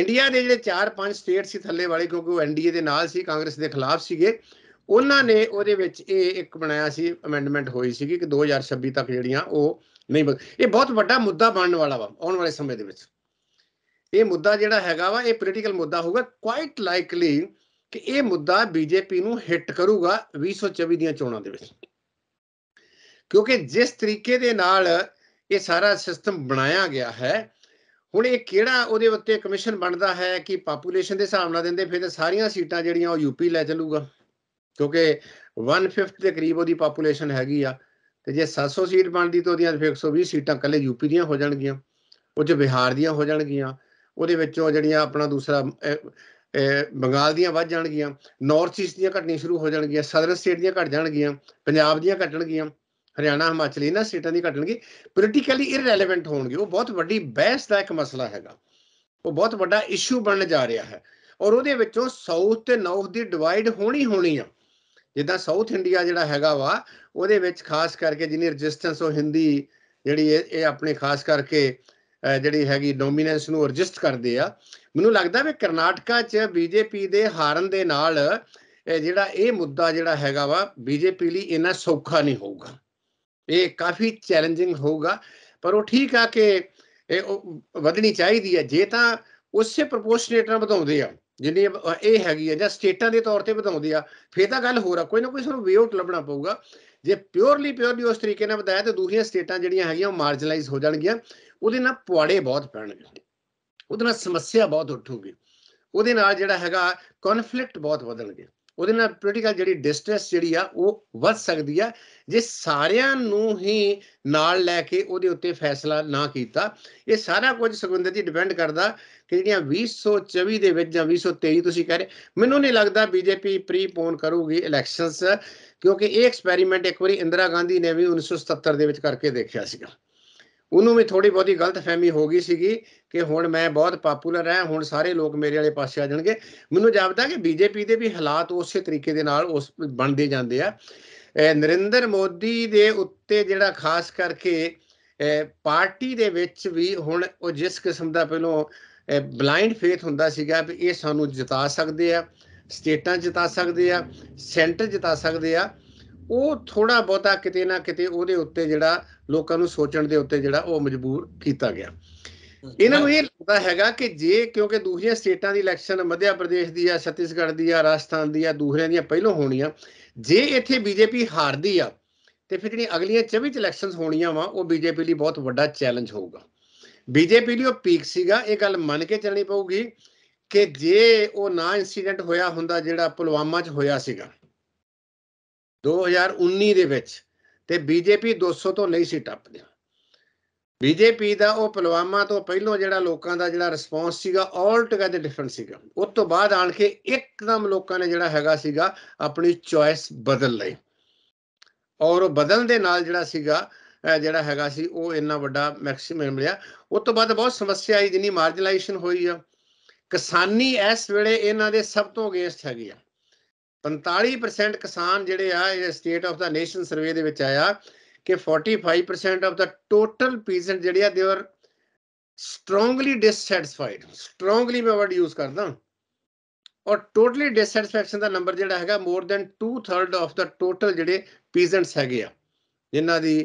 ਇੰਡੀਆ ਦੇ ਜਿਹੜੇ 4-5 ਸਟੇਟ ਸੀ ਥੱਲੇ ਵਾਲੇ ਕਿਉਂਕਿ ਉਹ ਐਨਡੀਏ ਦੇ ਨਾਲ ਸੀ ਕਾਂਗਰਸ ਦੇ ਖਿਲਾਫ ਸੀਗੇ ਉਹਨਾਂ ਨੇ ਉਹਦੇ ਵਿੱਚ ਇਹ ਇੱਕ ਬਣਾਇਆ ਸੀ ਅਮੈਂਡਮੈਂਟ ਹੋਈ ਸੀਗੀ ਕਿ 2026 ਤੱਕ ਜਿਹੜੀਆਂ ਉਹ ਨਹੀਂ ਇਹ ਬਹੁਤ ਵੱਡਾ ਮੁੱਦਾ ਬਣਨ ਵਾਲਾ ਵਾ ਆਉਣ ਵਾਲੇ ਸਮੇਂ ਦੇ ਵਿੱਚ ਇਹ ਮੁੱਦਾ ਜਿਹੜਾ ਹੈਗਾ ਵਾ ਇਹ ਪੋਲੀਟੀਕਲ ਮੁੱਦਾ ਹੋਊਗਾ ਕੁਆਇਟ ਲਾਈਕਲੀ ਕਿ ਇਹ ਮੁੱਦਾ ਬੀਜੇਪੀ ਨੂੰ ਹਿੱਟ ਕਰੂਗਾ 2024 ਦੀਆਂ ਚੋਣਾਂ ਦੇ ਵਿੱਚ ਕਿਉਂਕਿ ਜਿਸ ਤਰੀਕੇ ਦੇ ਨਾਲ ਇਹ ਸਾਰਾ ਸਿਸਟਮ ਬਣਾਇਆ ਗਿਆ ਹੈ ਹੁਣ ਇਹ ਕਿਹੜਾ ਉਹਦੇ ਉੱਤੇ ਕਮਿਸ਼ਨ ਬਣਦਾ ਹੈ ਕਿ ਪਾਪੂਲੇਸ਼ਨ ਦੇ ਹਿਸਾਬ ਨਾਲ ਦਿੰਦੇ ਫਿਰ ਸਾਰੀਆਂ ਸੀਟਾਂ ਜਿਹੜੀਆਂ ਉਹ ਯੂਪੀ ਲੈ ਚਲੂਗਾ ਕਿਉਂਕਿ 1/5 ਦੇ ਕਰੀਬ ਉਹਦੀ ਪਾਪੂਲੇਸ਼ਨ ਹੈਗੀ ਆ ਤੇ ਜੇ 700 ਸੀਟ ਬਣਦੀ ਤਾਂ ਉਹਦੀਆਂ ਫਿਰ 120 ਸੀਟਾਂ ਕੱਲੇ ਯੂਪੀ ਦੀਆਂ ਹੋ ਜਾਣਗੀਆਂ ਉਹ ਚ ਬਿਹਾਰ ਦੀਆਂ ਹੋ ਜਾਣਗੀਆਂ ਉਹਦੇ ਵਿੱਚੋਂ ਜਿਹੜੀਆਂ ਆਪਣਾ ਦੂਸਰਾ ਬੰਗਾਲ ਦੀਆਂ ਵੱਧ ਜਾਣਗੀਆਂ ਨਾਰਥ ਈਸਟ ਦੀਆਂ ਘਟਣੀ ਸ਼ੁਰੂ ਹੋ ਜਾਣਗੀਆਂ ਸਦਰਨ ਸਟੇਟ ਦੀਆਂ ਘਟ ਜਾਣਗੀਆਂ ਪੰਜਾਬ ਦੀਆਂ ਘਟਣਗੀਆਂ ਹਰਿਆਣਾ ਹਿਮਾਚਲ ਇਹਨਾਂ ਸਟੇਟਾਂ ਦੀ ਘਟਣਗੀ ਪੋਲੀਟੀਕਲੀ ਇਰਰੈਲੇਵੈਂਟ ਹੋਣਗੇ ਉਹ ਬਹੁਤ ਵੱਡੀ ਬਹਿਸ ਦਾ ਇੱਕ ਮਸਲਾ ਹੈਗਾ ਉਹ ਬਹੁਤ ਵੱਡਾ ਇਸ਼ੂ ਬਣਨ ਜਾ ਰਿਹਾ ਹੈ ਔਰ ਉਹਦੇ ਵਿੱਚੋਂ ਸਾਊਥ ਤੇ ਨਾਰਥ ਦੀ ਡਿਵਾਈਡ ਹੋਣੀ ਹੋਣੀ ਆ ਜਿੱਦਾਂ ਸਾਊਥ ਇੰਡੀਆ ਜਿਹੜਾ ਹੈਗਾ ਵਾ ਉਹਦੇ ਵਿੱਚ ਖਾਸ ਕਰਕੇ ਜਿਹਨੇ ਰੈਜ਼ਿਸਟੈਂਸ ਉਹ ਹਿੰਦੀ ਜਿਹੜੀ ਇਹ ਆਪਣੇ ਖਾਸ ਕਰਕੇ ਜਿਹੜੀ ਹੈਗੀ ਡੋਮੀਨੈਂਸ ਨੂੰ ਰਜਿਸਟ ਕਰਦੇ ਆ ਮੈਨੂੰ ਲੱਗਦਾ ਵੀ ਕਰਨਾਟਕਾ 'ਚ ਬੀਜੇਪੀ ਦੇ ਹਾਰਨ ਦੇ ਨਾਲ ਜਿਹੜਾ ਇਹ ਮੁੱਦਾ ਜਿਹੜਾ ਹੈਗਾ ਵਾ ਬੀਜੇਪੀ ਲਈ ਇੰਨਾ ਸੌਖਾ ਨਹੀਂ ਹੋਊਗਾ ਇਹ ਕਾਫੀ ਚੈਲੰਜਿੰਗ ਹੋਊਗਾ ਪਰ ਉਹ ਠੀਕ ਆ ਕਿ ਇਹ ਵਧਣੀ ਚਾਹੀਦੀ ਹੈ ਜੇ ਤਾਂ ਉਸੇ ਪ੍ਰੋਪੋਰਸ਼ਨੇਟ ਨਾਲ ਵਧਾਉਂਦੇ ਆ ਜਿੰਨੀ ਇਹ ਹੈਗੀ ਆ ਜਾਂ ਸਟੇਟਾਂ ਦੇ ਤੌਰ ਤੇ ਵਧਾਉਂਦੇ ਆ ਫੇਰ ਤਾਂ ਗੱਲ ਹੋਰ ਆ ਕੋਈ ਨਾ ਕੋਈ ਸਾਨੂੰ ਵੇ ਆਊਟ ਲੱਭਣਾ ਪਊਗਾ ਜੇ ਪਿਓਰਲੀ ਪਿਓਰਲੀ ਉਸ ਤਰੀਕੇ ਨਾਲ ਵਧਾਇਆ ਤਾਂ ਦੂਜੀਆਂ ਸਟੇਟਾਂ ਜਿਹੜੀਆਂ ਹੈਗੀਆਂ ਉਹ ਮਾਰਜਨਲਾਈਜ਼ ਹੋ ਜਾਣਗੀਆਂ ਉਹਦੇ ਨਾਲ ਪੁਆੜੇ ਬਹੁਤ ਪੈਣਗੇ ਉਹਦੇ ਨਾਲ ਸਮੱਸਿਆ ਬਹੁਤ ਉੱਠੂਗੀ ਉਹਦੇ ਨਾਲ ਜਿਹੜਾ ਹੈਗਾ ਕਨਫਲਿਕਟ ਬਹੁਤ ਵਧਣਗੇ ਉਹਦੇ ਨਾਲ ਪੋਲੀਟੀਕਲ ਜਿਹੜੀ ਡਿਸਟ੍ਰੈਸ ਜਿਹੜੀ ਆ ਉਹ ਵੱਧ ਸਕਦੀ ਆ ਜੇ ਸਾਰਿਆਂ ਨੂੰ ਹੀ ਨਾਲ ਲੈ ਕੇ ਉਹਦੇ ਉੱਤੇ ਫੈਸਲਾ ਨਾ ਕੀਤਾ ਇਹ ਸਾਰਾ ਕੁਝ ਸੁਖਵਿੰਦਰ ਦੀ ਡਿਪੈਂਡ ਕਰਦਾ ਕਿ ਜਿਹੜੀਆਂ 2024 ਦੇ ਵਿੱਚ ਜਾਂ 2023 ਤੁਸੀਂ ਕਹ ਰਹੇ ਮੈਨੂੰ ਨਹੀਂ ਲੱਗਦਾ ਬੀਜੇਪੀ ਪ੍ਰੀਪੋਨ ਕਰੂਗੀ ਇਲੈਕਸ਼ਨਸ ਕਿਉਂਕਿ ਇਹ ਐਕਸਪੈਰੀਮੈਂਟ ਇੱਕ ਵਾਰੀ ਇੰਦਰਾ ਗਾਂਧੀ ਨੇ ਵੀ 1977 ਦੇ ਵਿੱਚ ਕਰਕੇ ਦੇਖਿਆ ਸੀਗਾ ਉਹਨੂੰ ਵੀ ਥੋੜੀ ਬਹੁਤੀ ਗਲਤਫਹਿਮੀ ਹੋ ਗਈ ਸੀਗੀ ਕਿ ਹੁਣ ਮੈਂ ਬਹੁਤ ਪਪੂਲਰ ਹਾਂ ਹੁਣ ਸਾਰੇ ਲੋਕ ਮੇਰੇ ਵਾਲੇ ਪਾਸੇ ਆ ਜਾਣਗੇ ਮੈਨੂੰ ਜਾਪਦਾ ਕਿ ਬੀਜੇਪੀ ਦੇ ਵੀ ਹਾਲਾਤ ਉਸੇ ਤਰੀਕੇ ਦੇ ਨਾਲ ਉਸ ਬਣਦੇ ਜਾਂਦੇ ਆ ਨਰਿੰਦਰ ਮੋਦੀ ਦੇ ਉੱਤੇ ਜਿਹੜਾ ਖਾਸ ਕਰਕੇ ਪਾਰਟੀ ਦੇ ਵਿੱਚ ਵੀ ਹੁਣ ਉਹ ਜਿਸ ਕਿਸਮ ਦਾ ਪਹਿਲੋਂ ਬਲਾਈਂਡ ਫੇਥ ਹੁੰਦਾ ਸੀਗਾ ਵੀ ਇਹ ਸਾਨੂੰ ਜਿਤਾ ਸਕਦੇ ਆ ਸਟੇਟਾਂ ਜਿਤਾ ਸਕਦੇ ਆ ਸੈਂਟਰ ਜਿਤਾ ਸਕਦੇ ਆ ਉਹ ਥੋੜਾ ਬਹੁਤਾ ਕਿਤੇ ਨਾ ਕਿਤੇ ਉਹਦੇ ਉੱਤੇ ਜਿਹੜਾ ਲੋਕਾਂ ਨੂੰ ਸੋਚਣ ਦੇ ਉੱਤੇ ਜਿਹੜਾ ਉਹ ਮਜਬੂਰ ਕੀਤਾ ਗਿਆ ਇਹਨਾਂ ਨੂੰ ਇਹ ਲੱਗਦਾ ਹੈਗਾ ਕਿ ਜੇ ਕਿਉਂਕਿ ਦੂਜੀਆਂ ਸਟੇਟਾਂ ਦੀ ਇਲੈਕਸ਼ਨ ਮਧਿਆ ਪ੍ਰਦੇਸ਼ ਦੀ ਆ ਛੱਤੀਸਗੜ੍ਹ ਦੀ ਆ ਰਾਜਸਥਾਨ ਦੀ ਆ ਦੂਹਰੀਆਂ ਦੀਆਂ ਪਹਿਲਾਂ ਹੋਣੀਆਂ ਜੇ ਇੱਥੇ ਬੀਜੇਪੀ ਹਾਰਦੀ ਆ ਤੇ ਫਿਰ ਜਿਹੜੀਆਂ ਅਗਲੀਆਂ 24 ਇਲੈਕਸ਼ਨਸ ਹੋਣੀਆਂ ਵਾ ਉਹ ਬੀਜੇਪੀ ਲਈ ਬਹੁਤ ਵੱਡਾ ਚੈਲੰਜ ਹੋਊਗਾ ਬੀਜੇਪੀ ਲਈ ਉਹ ਪੀਕ ਸੀਗਾ ਇਹ ਗੱਲ ਮੰਨ ਕੇ ਚੱਲਣੀ ਪਊਗੀ ਕਿ ਜੇ ਉਹ ਨਾ ਇਨਸੀਡੈਂਟ ਹੋਇਆ ਹੁੰਦਾ ਜਿਹੜਾ ਪੁਲਵਾਮਾ 'ਚ ਹੋਇਆ ਸੀਗਾ 2019 ਦੇ ਵਿੱਚ ਤੇ ਬੀਜੇਪੀ 200 ਤੋਂ ਨਹੀਂ ਸੀ ਟੱਪਦੇ ਬੀਜੇਪੀ ਦਾ ਉਹ ਪਲਵਾਮਾ ਤੋਂ ਪਹਿਲਾਂ ਜਿਹੜਾ ਲੋਕਾਂ ਦਾ ਜਿਹੜਾ ਰਿਸਪੌਂਸ ਸੀਗਾ ਆਲ ਟੁਗੇਦਰ ਡਿਫਰੈਂਟ ਸੀਗਾ ਉਸ ਤੋਂ ਬਾਅਦ ਆਣ ਕੇ ਇੱਕਦਮ ਲੋਕਾਂ ਨੇ ਜਿਹੜਾ ਹੈਗਾ ਸੀਗਾ ਆਪਣੀ ਚੋਇਸ ਬਦਲ ਲਈ ਔਰ ਉਹ ਬਦਲਣ ਦੇ ਨਾਲ ਜਿਹੜਾ ਸੀਗਾ ਜਿਹੜਾ ਹੈਗਾ ਸੀ ਉਹ ਇੰਨਾ ਵੱਡਾ ਮੈਕਸਿਮਮ ਮਿਲਿਆ ਉਸ ਤੋਂ ਬਾਅਦ ਬਹੁਤ ਸਮੱਸਿਆ ਆਈ ਜਿੰਨੀ ਮਾਰਜਨਲਾਈਜੇਸ਼ਨ ਹੋਈ ਆ ਕਿਸਾਨੀ ਇਸ ਵੇਲੇ ਇਹਨਾਂ ਦੇ ਸਭ ਤੋਂ ਅਗੇਂਸਟ ਹੈਗੀ ਆ 45% ਕਿਸਾਨ ਜਿਹੜੇ ਆ ਇਹ state of the nation survey ਦੇ ਵਿੱਚ ਆਇਆ ਕਿ 45% ਆਫ ਦਾ ਟੋਟਲ ਪੀਜ਼ੈਂਟ ਜਿਹੜੇ ਆ they are strongly dissatisfied strongly ਮੈਂ ਵਰਡ ਯੂਜ਼ ਕਰਦਾ ਔਰ ਟੋਟਲੀ ਡਿਸਸੈਟੀਸਫੈਕਸ਼ਨ ਦਾ ਨੰਬਰ ਜਿਹੜਾ ਹੈਗਾ more than 2/3 of the total ਜਿਹੜੇ ਪੀਜ਼ੈਂਟਸ ਹੈਗੇ ਆ ਜਿਨ੍ਹਾਂ ਦੀ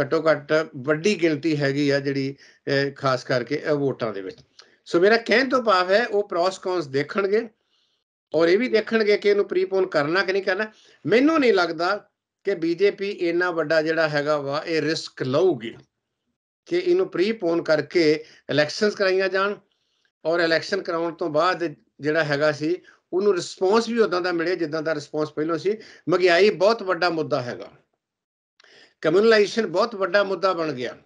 ਘੱਟੋ ਘੱਟ ਵੱਡੀ ਗਿਣਤੀ ਹੈਗੀ ਆ ਜਿਹੜੀ ਖਾਸ ਕਰਕੇ ਵੋਟਾਂ ਦੇ ਵਿੱਚ ਸੋ ਮੇਰਾ ਕਹਿਣ ਤੋਂ ਭਾਵ ਹੈ ਉਹ ਪ੍ਰੋਸ ਕੌਨਸ ਦੇਖਣਗੇ ਔਰ ਇਹ ਵੀ ਦੇਖਣਗੇ ਕਿ ਇਹਨੂੰ ਪ੍ਰੀਪੋਨ ਕਰਨਾ ਕਿ ਨਹੀਂ ਕਰਨਾ ਮੈਨੂੰ ਨਹੀਂ ਲੱਗਦਾ ਕਿ ਬੀਜੇਪੀ ਇੰਨਾ ਵੱਡਾ ਜਿਹੜਾ ਹੈਗਾ ਵਾ ਇਹ ਰਿਸਕ ਲਊਗੀ ਕਿ ਇਹਨੂੰ ਪ੍ਰੀਪੋਨ ਕਰਕੇ ਇਲੈਕਸ਼ਨਸ ਕਰਾਈਆਂ ਜਾਣ ਔਰ ਇਲੈਕਸ਼ਨ ਕਰਾਉਣ ਤੋਂ ਬਾਅਦ ਜਿਹੜਾ ਹੈਗਾ ਸੀ ਉਹਨੂੰ ਰਿਸਪੌਂਸ ਵੀ ਉਦਾਂ ਦਾ ਮਿਲੇ ਜਿੱਦਾਂ ਦਾ ਰਿਸਪੌਂਸ ਪਹਿਲਾਂ ਸੀ ਮਗਿਆਈ ਬਹੁਤ ਵੱਡਾ ਮੁੱਦਾ ਹੈਗਾ ਕਮਿਊਨਲਾਈਜੇਸ਼ਨ ਬਹੁਤ ਵੱਡਾ ਮੁੱਦਾ ਬਣ ਗਿਆ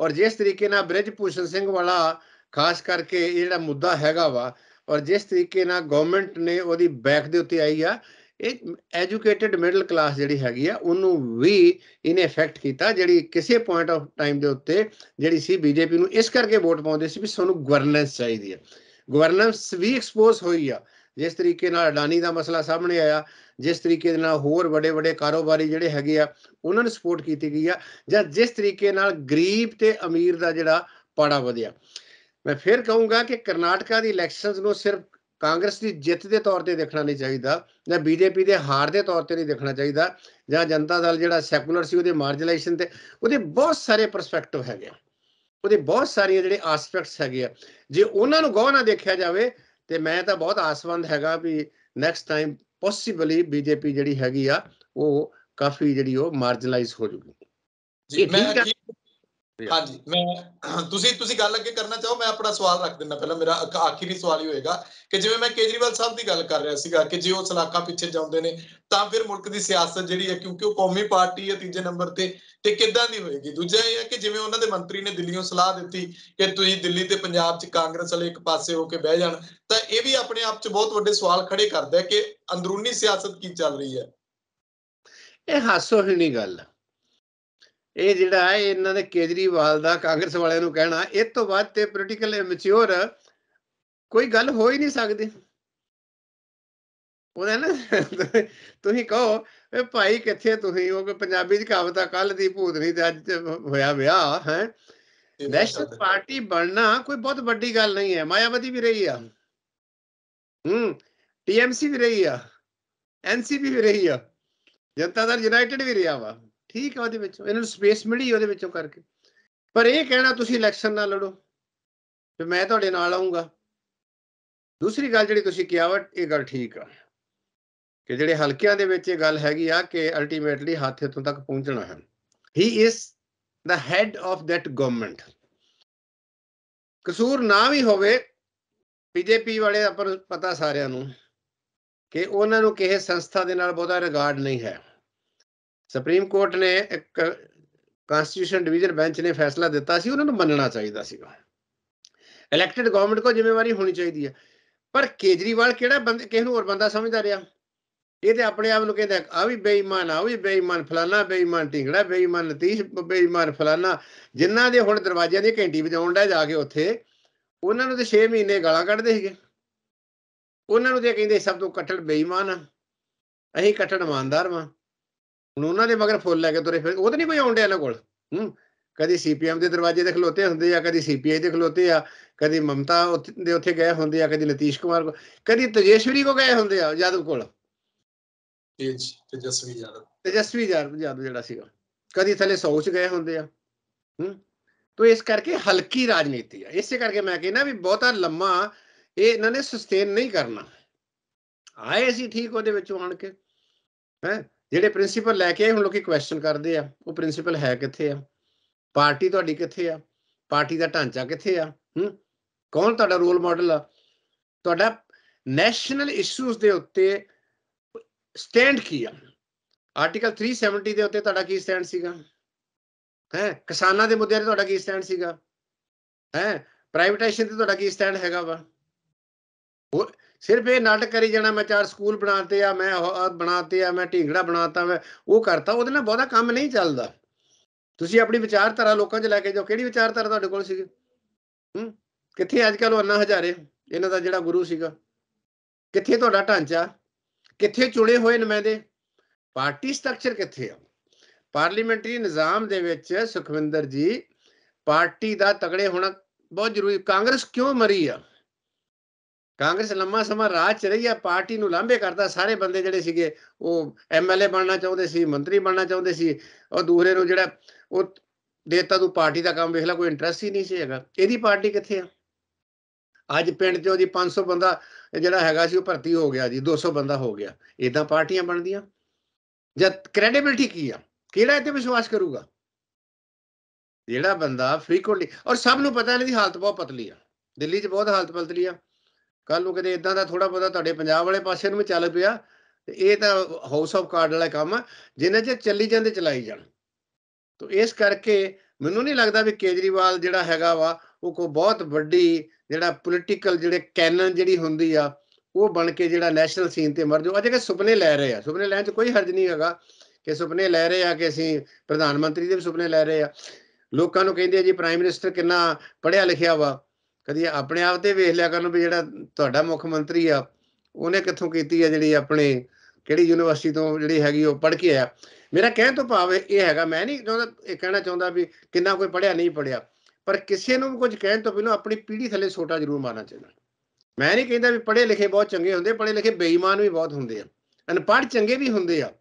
ਔਰ ਜਿਸ ਤਰੀਕੇ ਨਾਲ ਬ੍ਰਿਜ ਪੂਸ਼ਨ ਸਿੰਘ ਵਾਲਾ ਖਾਸ ਕਰਕੇ ਇਹ ਜਿਹੜਾ ਮੁੱਦਾ ਹੈਗਾ ਵਾ ਔਰ ਜਿਸ ਤਰੀਕੇ ਨਾਲ ਗਵਰਨਮੈਂਟ ਨੇ ਉਹਦੀ ਬੈਕ ਦੇ ਉੱਤੇ ਆਈ ਆ ਇਹ ਐਜੂਕੇਟਿਡ ਮਿਡਲ ਕਲਾਸ ਜਿਹੜੀ ਹੈਗੀ ਆ ਉਹਨੂੰ ਵੀ ਇਹਨੇ ਇਫੈਕਟ ਕੀਤਾ ਜਿਹੜੀ ਕਿਸੇ ਪੁਆਇੰਟ ਆਫ ਟਾਈਮ ਦੇ ਉੱਤੇ ਜਿਹੜੀ ਸੀ ਬੀਜੇਪੀ ਨੂੰ ਇਸ ਕਰਕੇ ਵੋਟ ਪਾਉਂਦੇ ਸੀ ਵੀ ਸਾਨੂੰ ਗਵਰਨੈਂਸ ਚਾਹੀਦੀ ਆ ਗਵਰਨੈਂਸ ਵੀ ਐਕਸਪੋਜ਼ ਹੋਈ ਆ ਜਿਸ ਤਰੀਕੇ ਨਾਲ ਅਡਾਨੀ ਦਾ ਮਸਲਾ ਸਾਹਮਣੇ ਆਇਆ ਜਿਸ ਤਰੀਕੇ ਦੇ ਨਾਲ ਹੋਰ ਵੱਡੇ ਵੱਡੇ ਕਾਰੋਬਾਰੀ ਜਿਹੜੇ ਹੈਗੇ ਆ ਉਹਨਾਂ ਨੂੰ ਸਪੋਰਟ ਕੀਤੀ ਗਈ ਆ ਜਾਂ ਜਿਸ ਤਰੀਕੇ ਨਾਲ ਗਰੀਬ ਤੇ ਅਮੀਰ ਦਾ ਜਿਹੜਾ ਪਾੜਾ ਵਧਿਆ ਮੈਂ ਫਿਰ ਕਹੂੰਗਾ ਕਿ ਕਰਨਾਟਕਾ ਦੀ ਇਲੈਕਸ਼ਨਸ ਨੂੰ ਸਿਰਫ ਕਾਂਗਰਸ ਦੀ ਜਿੱਤ ਦੇ ਤੌਰ ਤੇ ਦੇਖਣਾ ਨਹੀਂ ਚਾਹੀਦਾ ਜਾਂ ਬੀਜੇਪੀ ਦੇ ਹਾਰ ਦੇ ਤੌਰ ਤੇ ਨਹੀਂ ਦੇਖਣਾ ਚਾਹੀਦਾ ਜਾਂ ਜਨਤਾ ਦਲ ਜਿਹੜਾ ਸੈਕੂਲਰ ਸੀ ਉਹਦੇ ਮਾਰਜਨਲਾਈਜੇਸ਼ਨ ਤੇ ਉਹਦੇ ਬਹੁਤ ਸਾਰੇ ਪਰਸਪੈਕਟਿਵ ਹੈਗੇ ਉਹਦੇ ਬਹੁਤ ਸਾਰੇ ਜਿਹੜੇ ਐਸਪੈਕਟਸ ਹੈਗੇ ਆ ਜੇ ਉਹਨਾਂ ਨੂੰ ਗੋਹ ਨਾ ਦੇਖਿਆ ਜਾਵੇ ਤੇ ਮੈਂ ਤਾਂ ਬਹੁਤ ਆਸਵੰਦ ਹੈਗਾ ਵੀ ਨੈਕਸਟ ਟਾਈਮ ਪੋਸੀਬਲੀ ਬੀਜੇਪੀ ਜਿਹੜੀ ਹੈਗੀ ਆ ਉਹ ਕਾਫੀ ਜਿਹੜੀ ਉਹ ਮਾਰਜਨਲਾਈਜ਼ ਹੋ ਜੂਗੀ ਜੀ ਮੈਂ ਹਾਂਜੀ ਮੈਂ [clears throat] ਤੁਸੀਂ ਤੁਸੀਂ ਗੱਲ ਅੱਗੇ ਕਰਨਾ ਚਾਹੋ ਮੈਂ ਆਪਣਾ ਸਵਾਲ ਰੱਖ ਦਿੰਦਾ ਪਹਿਲਾਂ ਮੇਰਾ ਆਖਰੀ ਸਵਾਲ ਹੀ ਹੋਏਗਾ ਕਿ ਜਿਵੇਂ ਮੈਂ ਕੇਜਰੀਵਾਲ ਸਾਹਿਬ ਦੀ ਗੱਲ ਕਰ ਰਿਹਾ ਸੀਗਾ ਕਿ ਜੇ ਉਹ ਸਲਾਖਾਂ ਪਿੱਛੇ ਜਾਂਦੇ ਨੇ ਤਾਂ ਫਿਰ ਮੁਲਕ ਦੀ ਸਿਆਸਤ ਜਿਹੜੀ ਹੈ ਕਿਉਂਕਿ ਉਹ ਕੌਮੀ ਪਾਰਟੀ ਹੈ ਤੀਜੇ ਨੰਬਰ ਤੇ ਤੇ ਕਿੱਦਾਂ ਦੀ ਹੋਏਗੀ ਦੂਜਾ ਇਹ ਹੈ ਕਿ ਜਿਵੇਂ ਉਹਨਾਂ ਦੇ ਮੰਤਰੀ ਨੇ ਦਿੱਲੀੋਂ ਸਲਾਹ ਦਿੱਤੀ ਕਿ ਤੁਸੀਂ ਦਿੱਲੀ ਤੇ ਪੰਜਾਬ 'ਚ ਕਾਂਗਰਸ ਵਾਲੇ ਇੱਕ ਪਾਸੇ ਹੋ ਕੇ ਬਹਿ ਜਾਣ ਤਾਂ ਇਹ ਵੀ ਆਪਣੇ ਆਪ 'ਚ ਬਹੁਤ ਵੱਡੇ ਸਵਾਲ ਖੜੇ ਕਰਦਾ ਹੈ ਕਿ ਅੰਦਰੂਨੀ ਸਿਆਸਤ ਕੀ ਚੱਲ ਰਹੀ ਹੈ ਇਹ ਹਾਸੋ ਨਹੀਂ ਗੱਲ ਹੈ ਇਹ ਜਿਹੜਾ ਹੈ ਇਹਨਾਂ ਦੇ ਕੇਜਰੀਵਾਲ ਦਾ ਕਾਂਗਰਸ ਵਾਲਿਆਂ ਨੂੰ ਕਹਿਣਾ ਇਹ ਤੋਂ ਬਾਅਦ ਤੇ ਪੋਲੀਟੀਕਲ ਇਮੈਚਿਓਰ ਕੋਈ ਗੱਲ ਹੋ ਹੀ ਨਹੀਂ ਸਕਦੀ ਉਹਦਾ ਨਾ ਤੁਸੀਂ ਕਹੋ ਏ ਭਾਈ ਕਿੱਥੇ ਤੁਸੀਂ ਉਹ ਪੰਜਾਬੀ ਦੀ ਕਹਾਵਤ ਆ ਕੱਲ ਦੀ ਭੂਤਨੀ ਤੇ ਅੱਜ ਹੋਇਆ ਵਿਆਹ ਹੈ ਨੈਸ਼ਨਲ ਪਾਰਟੀ ਬਣਨਾ ਕੋਈ ਬਹੁਤ ਵੱਡੀ ਗੱਲ ਨਹੀਂ ਹੈ ਮਾਇਆਵਤੀ ਵੀ ਰਹੀ ਆ ਹੂੰ ਟੀਐਮਸੀ ਵੀ ਰਹੀ ਆ ਐਨਸੀਪੀ ਵੀ ਰਹੀ ਆ ਜਨਤਾ ਦਲ ਯੂਨਾਈਟਿਡ ਵੀ ਰਿਹਾ ਵਾ ਠੀਕ ਆ ਉਹਦੇ ਵਿੱਚੋਂ ਇਹਨਾਂ ਨੂੰ ਸਪੇਸ ਮਿਲੀ ਉਹਦੇ ਵਿੱਚੋਂ ਕਰਕੇ ਪਰ ਇਹ ਕਹਿਣਾ ਤੁਸੀਂ ਇਲੈਕਸ਼ਨ ਨਾਲ ਲੜੋ ਤੇ ਮੈਂ ਤੁਹਾਡੇ ਨਾਲ ਆਉਂਗਾ ਦੂਸਰੀ ਗੱਲ ਜਿਹੜੀ ਤੁਸੀਂ ਕਿਹਾ ਵਾ ਇਹ ਗੱਲ ਠੀਕ ਆ ਕਿ ਜਿਹੜੇ ਹਲਕਿਆਂ ਦੇ ਵਿੱਚ ਇਹ ਗੱਲ ਹੈਗੀ ਆ ਕਿ ਅਲਟੀਮੇਟਲੀ ਹੱਥ ਇਥੋਂ ਤੱਕ ਪਹੁੰਚਣਾ ਹੈ ਹੀ ਇਸ ਦਾ ਹੈਡ ਆਫ ਥੈਟ ਗਵਰਨਮੈਂਟ ਕਸੂਰ ਨਾ ਵੀ ਹੋਵੇ ਬੀਜੇਪੀ ਵਾਲੇ ਆਪਾਂ ਨੂੰ ਪਤਾ ਸਾਰਿਆਂ ਨੂੰ ਕਿ ਉਹਨਾਂ ਨੂੰ ਕਿਸੇ ਸੰਸਥਾ ਦੇ ਨਾਲ ਬਹੁਤਾ ਰਿਗਾਰਡ ਨਹੀਂ ਹੈ ਸੁਪਰੀਮ ਕੋਰਟ ਨੇ ਇੱਕ ਕਨਸਟੀਟਿਊਸ਼ਨ ਡਿਵੀਜ਼ਨ ਬੈਂਚ ਨੇ ਫੈਸਲਾ ਦਿੱਤਾ ਸੀ ਉਹਨਾਂ ਨੂੰ ਮੰਨਣਾ ਚਾਹੀਦਾ ਸੀਗਾ ਇਲੈਕਟਿਡ ਗਵਰਨਮੈਂਟ ਕੋ ਜ਼ਿੰਮੇਵਾਰੀ ਹੋਣੀ ਚਾਹੀਦੀ ਹੈ ਪਰ ਕੇਜਰੀਵਾਲ ਕਿਹੜਾ ਬੰਦੇ ਕਿਸ ਨੂੰ ਹੋਰ ਬੰਦਾ ਸਮਝਦਾ ਰਿਹਾ ਇਹ ਤੇ ਆਪਣੇ ਆਪ ਨੂੰ ਕਹਿੰਦਾ ਆ ਵੀ ਬੇਈਮਾਨ ਆ ਵੀ ਬੇਈਮਾਨ ਫਲਾਨਾ ਬੇਈਮਾਨ ਢਿੰਗੜਾ ਬੇਈਮਾਨ ਨਤੀਸ਼ ਬੇਈਮਾਨ ਫਲਾਨਾ ਜਿਨ੍ਹਾਂ ਦੇ ਹੁਣ ਦਰਵਾਜ਼ਿਆਂ ਦੀ ਘੰਟੀ ਵਜਾਉਣ ਦਾ ਜਾ ਕੇ ਉੱਥੇ ਉਹਨਾਂ ਨੂੰ ਤੇ 6 ਮਹੀਨੇ ਗਾਲਾਂ ਕੱਢਦੇ ਸੀਗੇ ਉਹਨਾਂ ਨੂੰ ਤੇ ਕਹਿੰਦੇ ਸਭ ਤੋਂ ਕੱਟੜ ਬੇਈਮਾਨ ਆ ਅਸੀਂ ਕੱਟੜ ਇਮਾਨਦਾਰ ਵਾਂ ਹੁਣ ਉਹਨਾਂ ਦੇ ਮਗਰ ਫੁੱਲ ਲੈ ਕੇ ਤੁਰੇ ਫਿਰ ਉਹ ਤਾਂ ਨਹੀਂ ਕੋਈ ਆਉਂਦੇ ਇਹਨਾਂ ਕੋਲ ਹੂੰ ਕਦੀ ਸੀਪੀਐਮ ਦੇ ਦਰਵਾਜ਼ੇ ਤੇ ਖਲੋਤੇ ਹੁੰਦੇ ਆ ਕਦੀ ਸੀਪੀਆਈ ਦੇ ਖਲੋਤੇ ਆ ਕਦੀ ਮਮਤਾ ਦੇ ਉੱਥੇ ਗਏ ਹੁੰਦੇ ਆ ਕਦੀ ਨਤੀਸ਼ ਕੁਮਾਰ ਕੋ ਕਦੀ ਤਜੇਸ਼ਵਰੀ ਕੋ ਗਏ ਹੁੰਦੇ ਆ ਯਾਦਵ ਕੋਲ ਤੇਜਸਵੀ ਯਾਦਵ ਤੇਜਸਵੀ ਯਾਦਵ ਜਿਹੜਾ ਸੀਗਾ ਕਦੀ ਥਲੇ ਸੌਚ ਗਏ ਹੁੰਦੇ ਆ ਹੂੰ ਤੋ ਇਸ ਕਰਕੇ ਹਲਕੀ ਰਾਜਨੀਤੀ ਆ ਇਸੇ ਕਰਕੇ ਮੈਂ ਕਹਿੰਦਾ ਵੀ ਬਹੁਤਾ ਲੰਮਾ ਇਹ ਇਹਨਾਂ ਨੇ ਸਸਟੇਨ ਨਹੀਂ ਕਰਨਾ ਆਏ ਸੀ ਠੀਕ ਉਹਦੇ ਵਿੱਚੋਂ ਆਣ ਕੇ ਹੈ ਜਿਹੜੇ ਪ੍ਰਿੰਸੀਪਲ ਲੈ ਕੇ ਆਏ ਹੁਣ ਲੋਕੀ ਕੁਐਸਚਨ ਕਰਦੇ ਆ ਉਹ ਪ੍ਰਿੰਸੀਪਲ ਹੈ ਕਿੱਥੇ ਆ ਪਾਰਟੀ ਤੁਹਾਡੀ ਕਿੱਥੇ ਆ ਪਾਰਟੀ ਦਾ ਢਾਂਚਾ ਕਿੱਥੇ ਆ ਹੂੰ ਕੌਣ ਤੁਹਾਡਾ ਰੋਲ ਮਾਡਲ ਆ ਤੁਹਾਡਾ ਨੈਸ਼ਨਲ ਇਸ਼ੂਜ਼ ਦੇ ਉੱਤੇ ਸਟੈਂਡ ਕੀ ਆ ਆਰਟੀਕਲ 370 ਦੇ ਉੱਤੇ ਤੁਹਾਡਾ ਕੀ ਸਟੈਂਡ ਸੀਗਾ ਹੈ ਕਿਸਾਨਾਂ ਦੇ ਮੁੱਦੇ 'ਤੇ ਤੁਹਾਡਾ ਕੀ ਸਟੈਂਡ ਸੀਗਾ ਹੈ ਪ੍ਰਾਈਵੇਟਾਈਜੇਸ਼ਨ ਤੇ ਤੁਹਾਡਾ ਕੀ ਸਟੈਂਡ ਹੈਗਾ ਵਾ ਸਿਰਫ ਇਹ ਨਾਟਕ ਕਰੀ ਜਾਣਾ ਮੈਂ ਚਾਰ ਸਕੂਲ ਬਣਾਤੇ ਆ ਮੈਂ ਬਣਾਤੇ ਆ ਮੈਂ ਢੀਂਗੜਾ ਬਣਾਤਾ ਮੈਂ ਉਹ ਕਰਤਾ ਉਹਦੇ ਨਾਲ ਬਹੁਤਾ ਕੰਮ ਨਹੀਂ ਚੱਲਦਾ ਤੁਸੀਂ ਆਪਣੀ ਵਿਚਾਰਧਾਰਾ ਲੋਕਾਂ 'ਚ ਲੈ ਕੇ ਜਾਓ ਕਿਹੜੀ ਵਿਚਾਰਧਾਰਾ ਤੁਹਾਡੇ ਕੋਲ ਸੀਗੀ ਹੂੰ ਕਿੱਥੇ ਅੱਜ ਕੱਲ ਉਹ ਅੰਨਾ ਹਜ਼ਾਰੇ ਇਹਨਾਂ ਦਾ ਜਿਹੜਾ ਗੁਰੂ ਸੀਗਾ ਕਿੱਥੇ ਤੁਹਾਡਾ ਢਾਂਚਾ ਕਿੱਥੇ ਚੁਣੇ ਹੋਏ ਨਮਾਇਦੇ ਪਾਰਟੀ ਸਟਰਕਚਰ ਕਿੱਥੇ ਆ ਪਾਰਲੀਮੈਂਟਰੀ ਨਿਜ਼ਾਮ ਦੇ ਵਿੱਚ ਸੁਖਵਿੰਦਰ ਜੀ ਪਾਰਟੀ ਦਾ ਤਗੜੇ ਹੋਣਾ ਬਹੁਤ ਜ਼ਰੂਰੀ ਕਾਂਗਰਸ ਕਿਉਂ ਮਰੀ ਆ ਕਾਂਗਰਸ ਲੰਮਾ ਸਮਾਂ ਰਾਜ ਚ ਰਹੀ ਆ ਪਾਰਟੀ ਨੂੰ ਲਾਂਭੇ ਕਰਦਾ ਸਾਰੇ ਬੰਦੇ ਜਿਹੜੇ ਸੀਗੇ ਉਹ ਐਮਐਲਏ ਬਣਨਾ ਚਾਹੁੰਦੇ ਸੀ ਮੰਤਰੀ ਬਣਨਾ ਚਾਹੁੰਦੇ ਸੀ ਔਰ ਦੂਹਰੇ ਨੂੰ ਜਿਹੜਾ ਉਹ ਦੇਤਾ ਤੂੰ ਪਾਰਟੀ ਦਾ ਕੰਮ ਵੇਖ ਲੈ ਕੋਈ ਇੰਟਰਸਟ ਹੀ ਨਹੀਂ ਸੀ ਹੈਗਾ ਇਹਦੀ ਪਾਰਟੀ ਕਿੱਥੇ ਆ ਅੱਜ ਪਿੰਡ 'ਚੋਂ ਦੀ 500 ਬੰਦਾ ਜਿਹੜਾ ਹੈਗਾ ਸੀ ਉਹ ਭਰਤੀ ਹੋ ਗਿਆ ਜੀ 200 ਬੰਦਾ ਹੋ ਗਿਆ ਇਦਾਂ ਪਾਰਟੀਆਂ ਬਣਦੀਆਂ ਜਦ ਕ੍ਰੈਡੀਬਿਲਟੀ ਕੀ ਆ ਕਿਹੜਾ ਇੱਥੇ ਵਿਸ਼ਵਾਸ ਕਰੂਗਾ ਜਿਹੜਾ ਬੰਦਾ ਫ੍ਰੀਕੁਐਂਟਲੀ ਔਰ ਸਭ ਨੂੰ ਪਤਾ ਨਹੀਂ ਦੀ ਹਾਲਤ ਬਹੁਤ ਪਤਲੀ ਆ ਦਿੱਲੀ 'ਚ ਬਹੁਤ ਹਾਲਤ ਪਤਲੀ ਆ ਕੱਲ ਨੂੰ ਕਦੇ ਇਦਾਂ ਦਾ ਥੋੜਾ ਬੋਦਾ ਤੁਹਾਡੇ ਪੰਜਾਬ ਵਾਲੇ ਪਾਸੇ ਨੂੰ ਚੱਲ ਪਿਆ ਤੇ ਇਹ ਤਾਂ ਹਾਊਸ ਆਫ ਕਾਰਡ ਵਾਲਾ ਕੰਮ ਜਿੰਨੇ ਚ ਚੱਲੀ ਜਾਂਦੇ ਚਲਾਈ ਜਾਣ ਤੋਂ ਇਸ ਕਰਕੇ ਮੈਨੂੰ ਨਹੀਂ ਲੱਗਦਾ ਵੀ ਕੇਜਰੀਵਾਲ ਜਿਹੜਾ ਹੈਗਾ ਵਾ ਉਹ ਕੋ ਬਹੁਤ ਵੱਡੀ ਜਿਹੜਾ ਪੋਲਿਟੀਕਲ ਜਿਹੜੇ ਕੈਨਨ ਜਿਹੜੀ ਹੁੰਦੀ ਆ ਉਹ ਬਣ ਕੇ ਜਿਹੜਾ ਨੈਸ਼ਨਲ ਸੀਨ ਤੇ ਮਰ ਜਾਓ ਅਜੇ ਕਿ ਸੁਪਨੇ ਲੈ ਰਹੇ ਆ ਸੁਪਨੇ ਲੈਣ 'ਚ ਕੋਈ ਹਰਜ ਨਹੀਂ ਹੈਗਾ ਕਿ ਸੁਪਨੇ ਲੈ ਰਹੇ ਆ ਕਿ ਅਸੀਂ ਪ੍ਰਧਾਨ ਮੰਤਰੀ ਦੇ ਵੀ ਸੁਪਨੇ ਲੈ ਰਹੇ ਆ ਲੋਕਾਂ ਨੂੰ ਕਹਿੰਦੇ ਆ ਜੀ ਪ੍ਰਾਈਮ ਮਿਨਿਸਟਰ ਕਿੰਨਾ ਪੜਿਆ ਲਿਖਿਆ ਵਾ ਕਦੀ ਆਪਣੇ ਆਪ ਤੇ ਵੇਖ ਲਿਆ ਕਰਨ ਵੀ ਜਿਹੜਾ ਤੁਹਾਡਾ ਮੁੱਖ ਮੰਤਰੀ ਆ ਉਹਨੇ ਕਿੱਥੋਂ ਕੀਤੀ ਆ ਜਿਹੜੀ ਆਪਣੇ ਕਿਹੜੀ ਯੂਨੀਵਰਸਿਟੀ ਤੋਂ ਜਿਹੜੀ ਹੈਗੀ ਉਹ ਪੜ੍ਹ ਕੇ ਆਇਆ ਮੇਰਾ ਕਹਿਣ ਤੋਂ ਭਾਵ ਇਹ ਹੈਗਾ ਮੈਂ ਨਹੀਂ ਚਾਹੁੰਦਾ ਇਹ ਕਹਿਣਾ ਚਾਹੁੰਦਾ ਵੀ ਕਿੰਨਾ ਕੋਈ ਪੜਿਆ ਨਹੀਂ ਪੜਿਆ ਪਰ ਕਿਸੇ ਨੂੰ ਕੁਝ ਕਹਿਣ ਤੋਂ ਪਹਿਲਾਂ ਆਪਣੀ ਪੀੜ੍ਹੀ ਥੱਲੇ ਛੋਟਾ ਜ਼ਰੂਰ ਮਾਰਨਾ ਚਾਹੀਦਾ ਮੈਂ ਨਹੀਂ ਕਹਿੰਦਾ ਵੀ ਪੜ੍ਹੇ ਲਿਖੇ ਬਹੁਤ ਚੰਗੇ ਹੁੰਦੇ ਪੜ੍ਹੇ ਲਿਖੇ ਬੇਈਮਾਨ ਵੀ ਬਹੁਤ ਹੁੰਦੇ ਆ ਅਨਪੜ੍ਹ ਚੰਗੇ ਵੀ ਹੁੰਦੇ ਆ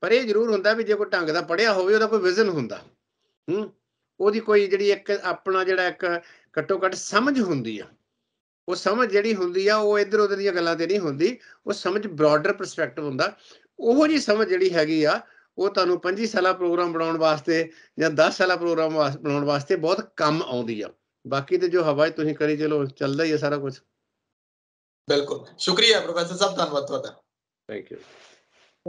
ਪਰ ਇਹ ਜ਼ਰੂਰ ਹੁੰਦਾ ਵੀ ਜੇ ਕੋਈ ਢੰਗ ਦਾ ਪੜਿਆ ਹੋਵੇ ਉਹਦਾ ਕੋਈ ਵਿਜ਼ਨ ਹੁੰਦਾ ਹੂੰ ਉਹਦੀ ਕੋਈ ਜਿਹੜੀ ਇੱਕ ਆਪਣਾ ਜਿਹੜਾ ਇੱਕ ਘੱਟੋ ਘੱਟ ਸਮਝ ਹੁੰਦੀ ਆ ਉਹ ਸਮਝ ਜਿਹੜੀ ਹੁੰਦੀ ਆ ਉਹ ਇਧਰ ਉਧਰ ਦੀਆਂ ਗੱਲਾਂ ਤੇ ਨਹੀਂ ਹੁੰਦੀ ਉਹ ਸਮਝ ਬ੍ਰਾਡਰ ਪਰਸਪੈਕਟਿਵ ਹੁੰਦਾ ਉਹੋ ਜੀ ਸਮਝ ਜਿਹੜੀ ਹੈਗੀ ਆ ਉਹ ਤੁਹਾਨੂੰ 25 ਸਾਲਾ ਪ੍ਰੋਗਰਾਮ ਬਣਾਉਣ ਵਾਸਤੇ ਜਾਂ 10 ਸਾਲਾ ਪ੍ਰੋਗਰਾਮ ਬਣਾਉਣ ਵਾਸਤੇ ਬਹੁਤ ਕੰਮ ਆਉਂਦੀ ਆ ਬਾਕੀ ਤੇ ਜੋ ਹਵਾ ਤੁਸੀਂ ਕਰੀ ਚਲੋ ਚੱਲਦਾ ਹੀ ਆ ਸਾਰਾ ਕੁਝ ਬਿਲਕੁਲ ਸ਼ੁਕਰੀਆ ਪ੍ਰੋਫੈਸਰ ਸਾਹਿਬ ਧੰਨਵਾਦ ਤੁਹਾਡਾ ਥੈਂਕ ਯੂ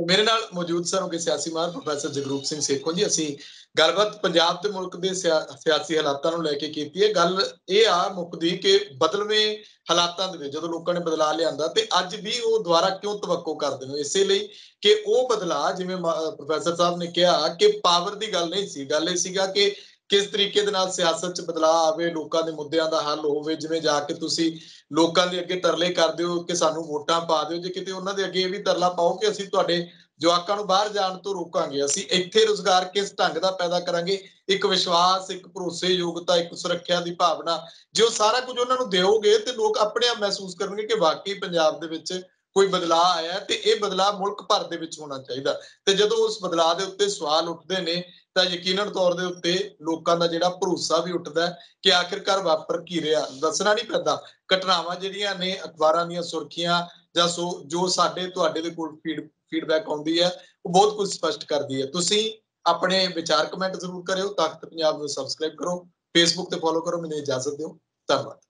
ਮੇਰੇ ਨਾਲ ਮੌਜੂਦ ਸਰ ਉਹ ਸਿਆਸੀ ਮਾਹਰ ਪ੍ਰੋਫੈਸਰ ਜਗਰੂਪ ਸਿੰਘ ਸੇਖੋਂ ਜੀ ਅਸੀਂ ਗੱਲਬਾਤ ਪੰਜਾਬ ਤੇ ਮੁਲਕ ਦੇ ਸਿਆਸੀ ਹਾਲਾਤਾਂ ਨੂੰ ਲੈ ਕੇ ਕੀਤੀ ਹੈ ਗੱਲ ਇਹ ਆ ਮੁਕਦੀ ਕਿ ਬਦਲਵੇਂ ਹਾਲਾਤਾਂ ਦੇ ਵਿੱਚ ਜਦੋਂ ਲੋਕਾਂ ਨੇ ਬਦਲਾ ਲਿਆਂਦਾ ਤੇ ਅੱਜ ਵੀ ਉਹ ਦੁਬਾਰਾ ਕਿਉਂ ਤਵੱਕੋ ਕਰਦੇ ਨੇ ਇਸੇ ਲਈ ਕਿ ਉਹ ਬਦਲਾ ਜਿਵੇਂ ਪ੍ਰੋਫੈਸਰ ਸਾਹਿਬ ਨੇ ਕਿਹਾ ਕਿ ਪਾਵਰ ਦੀ ਗੱਲ ਨਹੀਂ ਸੀ ਗੱਲ ਇਹ ਸੀਗਾ ਕਿ ਕਿਸ ਤਰੀਕੇ ਦੇ ਨਾਲ ਸਿਆਸਤ 'ਚ ਬਦਲਾਅ ਆਵੇ ਲੋਕਾਂ ਦੇ ਮੁੱਦਿਆਂ ਦਾ ਹੱਲ ਹੋਵੇ ਜਿਵੇਂ ਜਾ ਕੇ ਤੁਸੀਂ ਲੋਕਾਂ ਦੇ ਅੱਗੇ ਤਰਲੇ ਕਰਦੇ ਹੋ ਕਿ ਸਾਨੂੰ ਵੋਟਾਂ ਪਾ ਦਿਓ ਜੇ ਕਿਤੇ ਉਹਨਾਂ ਦੇ ਅੱਗੇ ਇਹ ਵੀ ਤਰਲਾ ਪਾਓ ਕਿ ਅਸੀਂ ਤੁਹਾਡੇ ਜਵਾਕਾਂ ਨੂੰ ਬਾਹਰ ਜਾਣ ਤੋਂ ਰੋਕਾਂਗੇ ਅਸੀਂ ਇੱਥੇ ਰੋਜ਼ਗਾਰ ਕਿਸ ਢੰਗ ਦਾ ਪੈਦਾ ਕਰਾਂਗੇ ਇੱਕ ਵਿਸ਼ਵਾਸ ਇੱਕ ਭਰੋਸੇਯੋਗਤਾ ਇੱਕ ਸੁਰੱਖਿਆ ਦੀ ਭਾਵਨਾ ਜੇ ਉਹ ਸਾਰਾ ਕੁਝ ਉਹਨਾਂ ਨੂੰ ਦਿਓਗੇ ਤੇ ਲੋਕ ਆਪਣੇ ਆਪ ਮਹਿਸੂਸ ਕਰਨਗੇ ਕਿ ਵਾਕਈ ਪੰਜਾਬ ਦੇ ਵਿੱਚ ਕੋਈ ਬਦਲਾਅ ਆਇਆ ਤੇ ਇਹ ਬਦਲਾਅ ਮੁਲਕ ਭਰ ਦੇ ਵਿੱਚ ਹੋਣਾ ਚਾਹੀਦਾ ਤੇ ਜਦੋਂ ਉਸ ਬਦਲਾਅ ਦੇ ਉੱਤੇ ਸਵਾਲ ਉੱਠਦੇ ਨੇ ਤਾਂ ਯਕੀਨਨ ਤੌਰ ਦੇ ਉੱਤੇ ਲੋਕਾਂ ਦਾ ਜਿਹੜਾ ਭਰੋਸਾ ਵੀ ਉੱਠਦਾ ਕਿ ਆਖਿਰਕਾਰ ਵਾਪਰ ਕੀ ਰਿਹਾ ਦੱਸਣਾ ਨਹੀਂ ਪੈਂਦਾ ਘਟਨਾਵਾਂ ਜਿਹੜੀਆਂ ਨੇ ਅਖਬਾਰਾਂ ਦੀਆਂ ਸੁਰਖੀਆਂ ਜਾਂ ਜੋ ਸਾਡੇ ਤੁਹਾਡੇ ਦੇ ਕੋਲ ਫੀਡ ਫੀਡਬੈਕ ਆਉਂਦੀ ਹੈ ਉਹ ਬਹੁਤ ਕੁਝ ਸਪਸ਼ਟ ਕਰਦੀ ਹੈ ਤੁਸੀਂ ਆਪਣੇ ਵਿਚਾਰ ਕਮੈਂਟ ਜ਼ਰੂਰ ਕਰਿਓ ਤਖਤ ਪੰਜਾਬ ਨੂੰ ਸਬਸਕ੍ਰਾਈਬ ਕਰੋ ਫੇਸਬੁੱਕ ਤੇ ਫੋਲੋ ਕਰੋ ਮੈਨੂੰ ਇਜਾਜ਼ਤ ਦਿਓ ਧੰਨਵਾਦ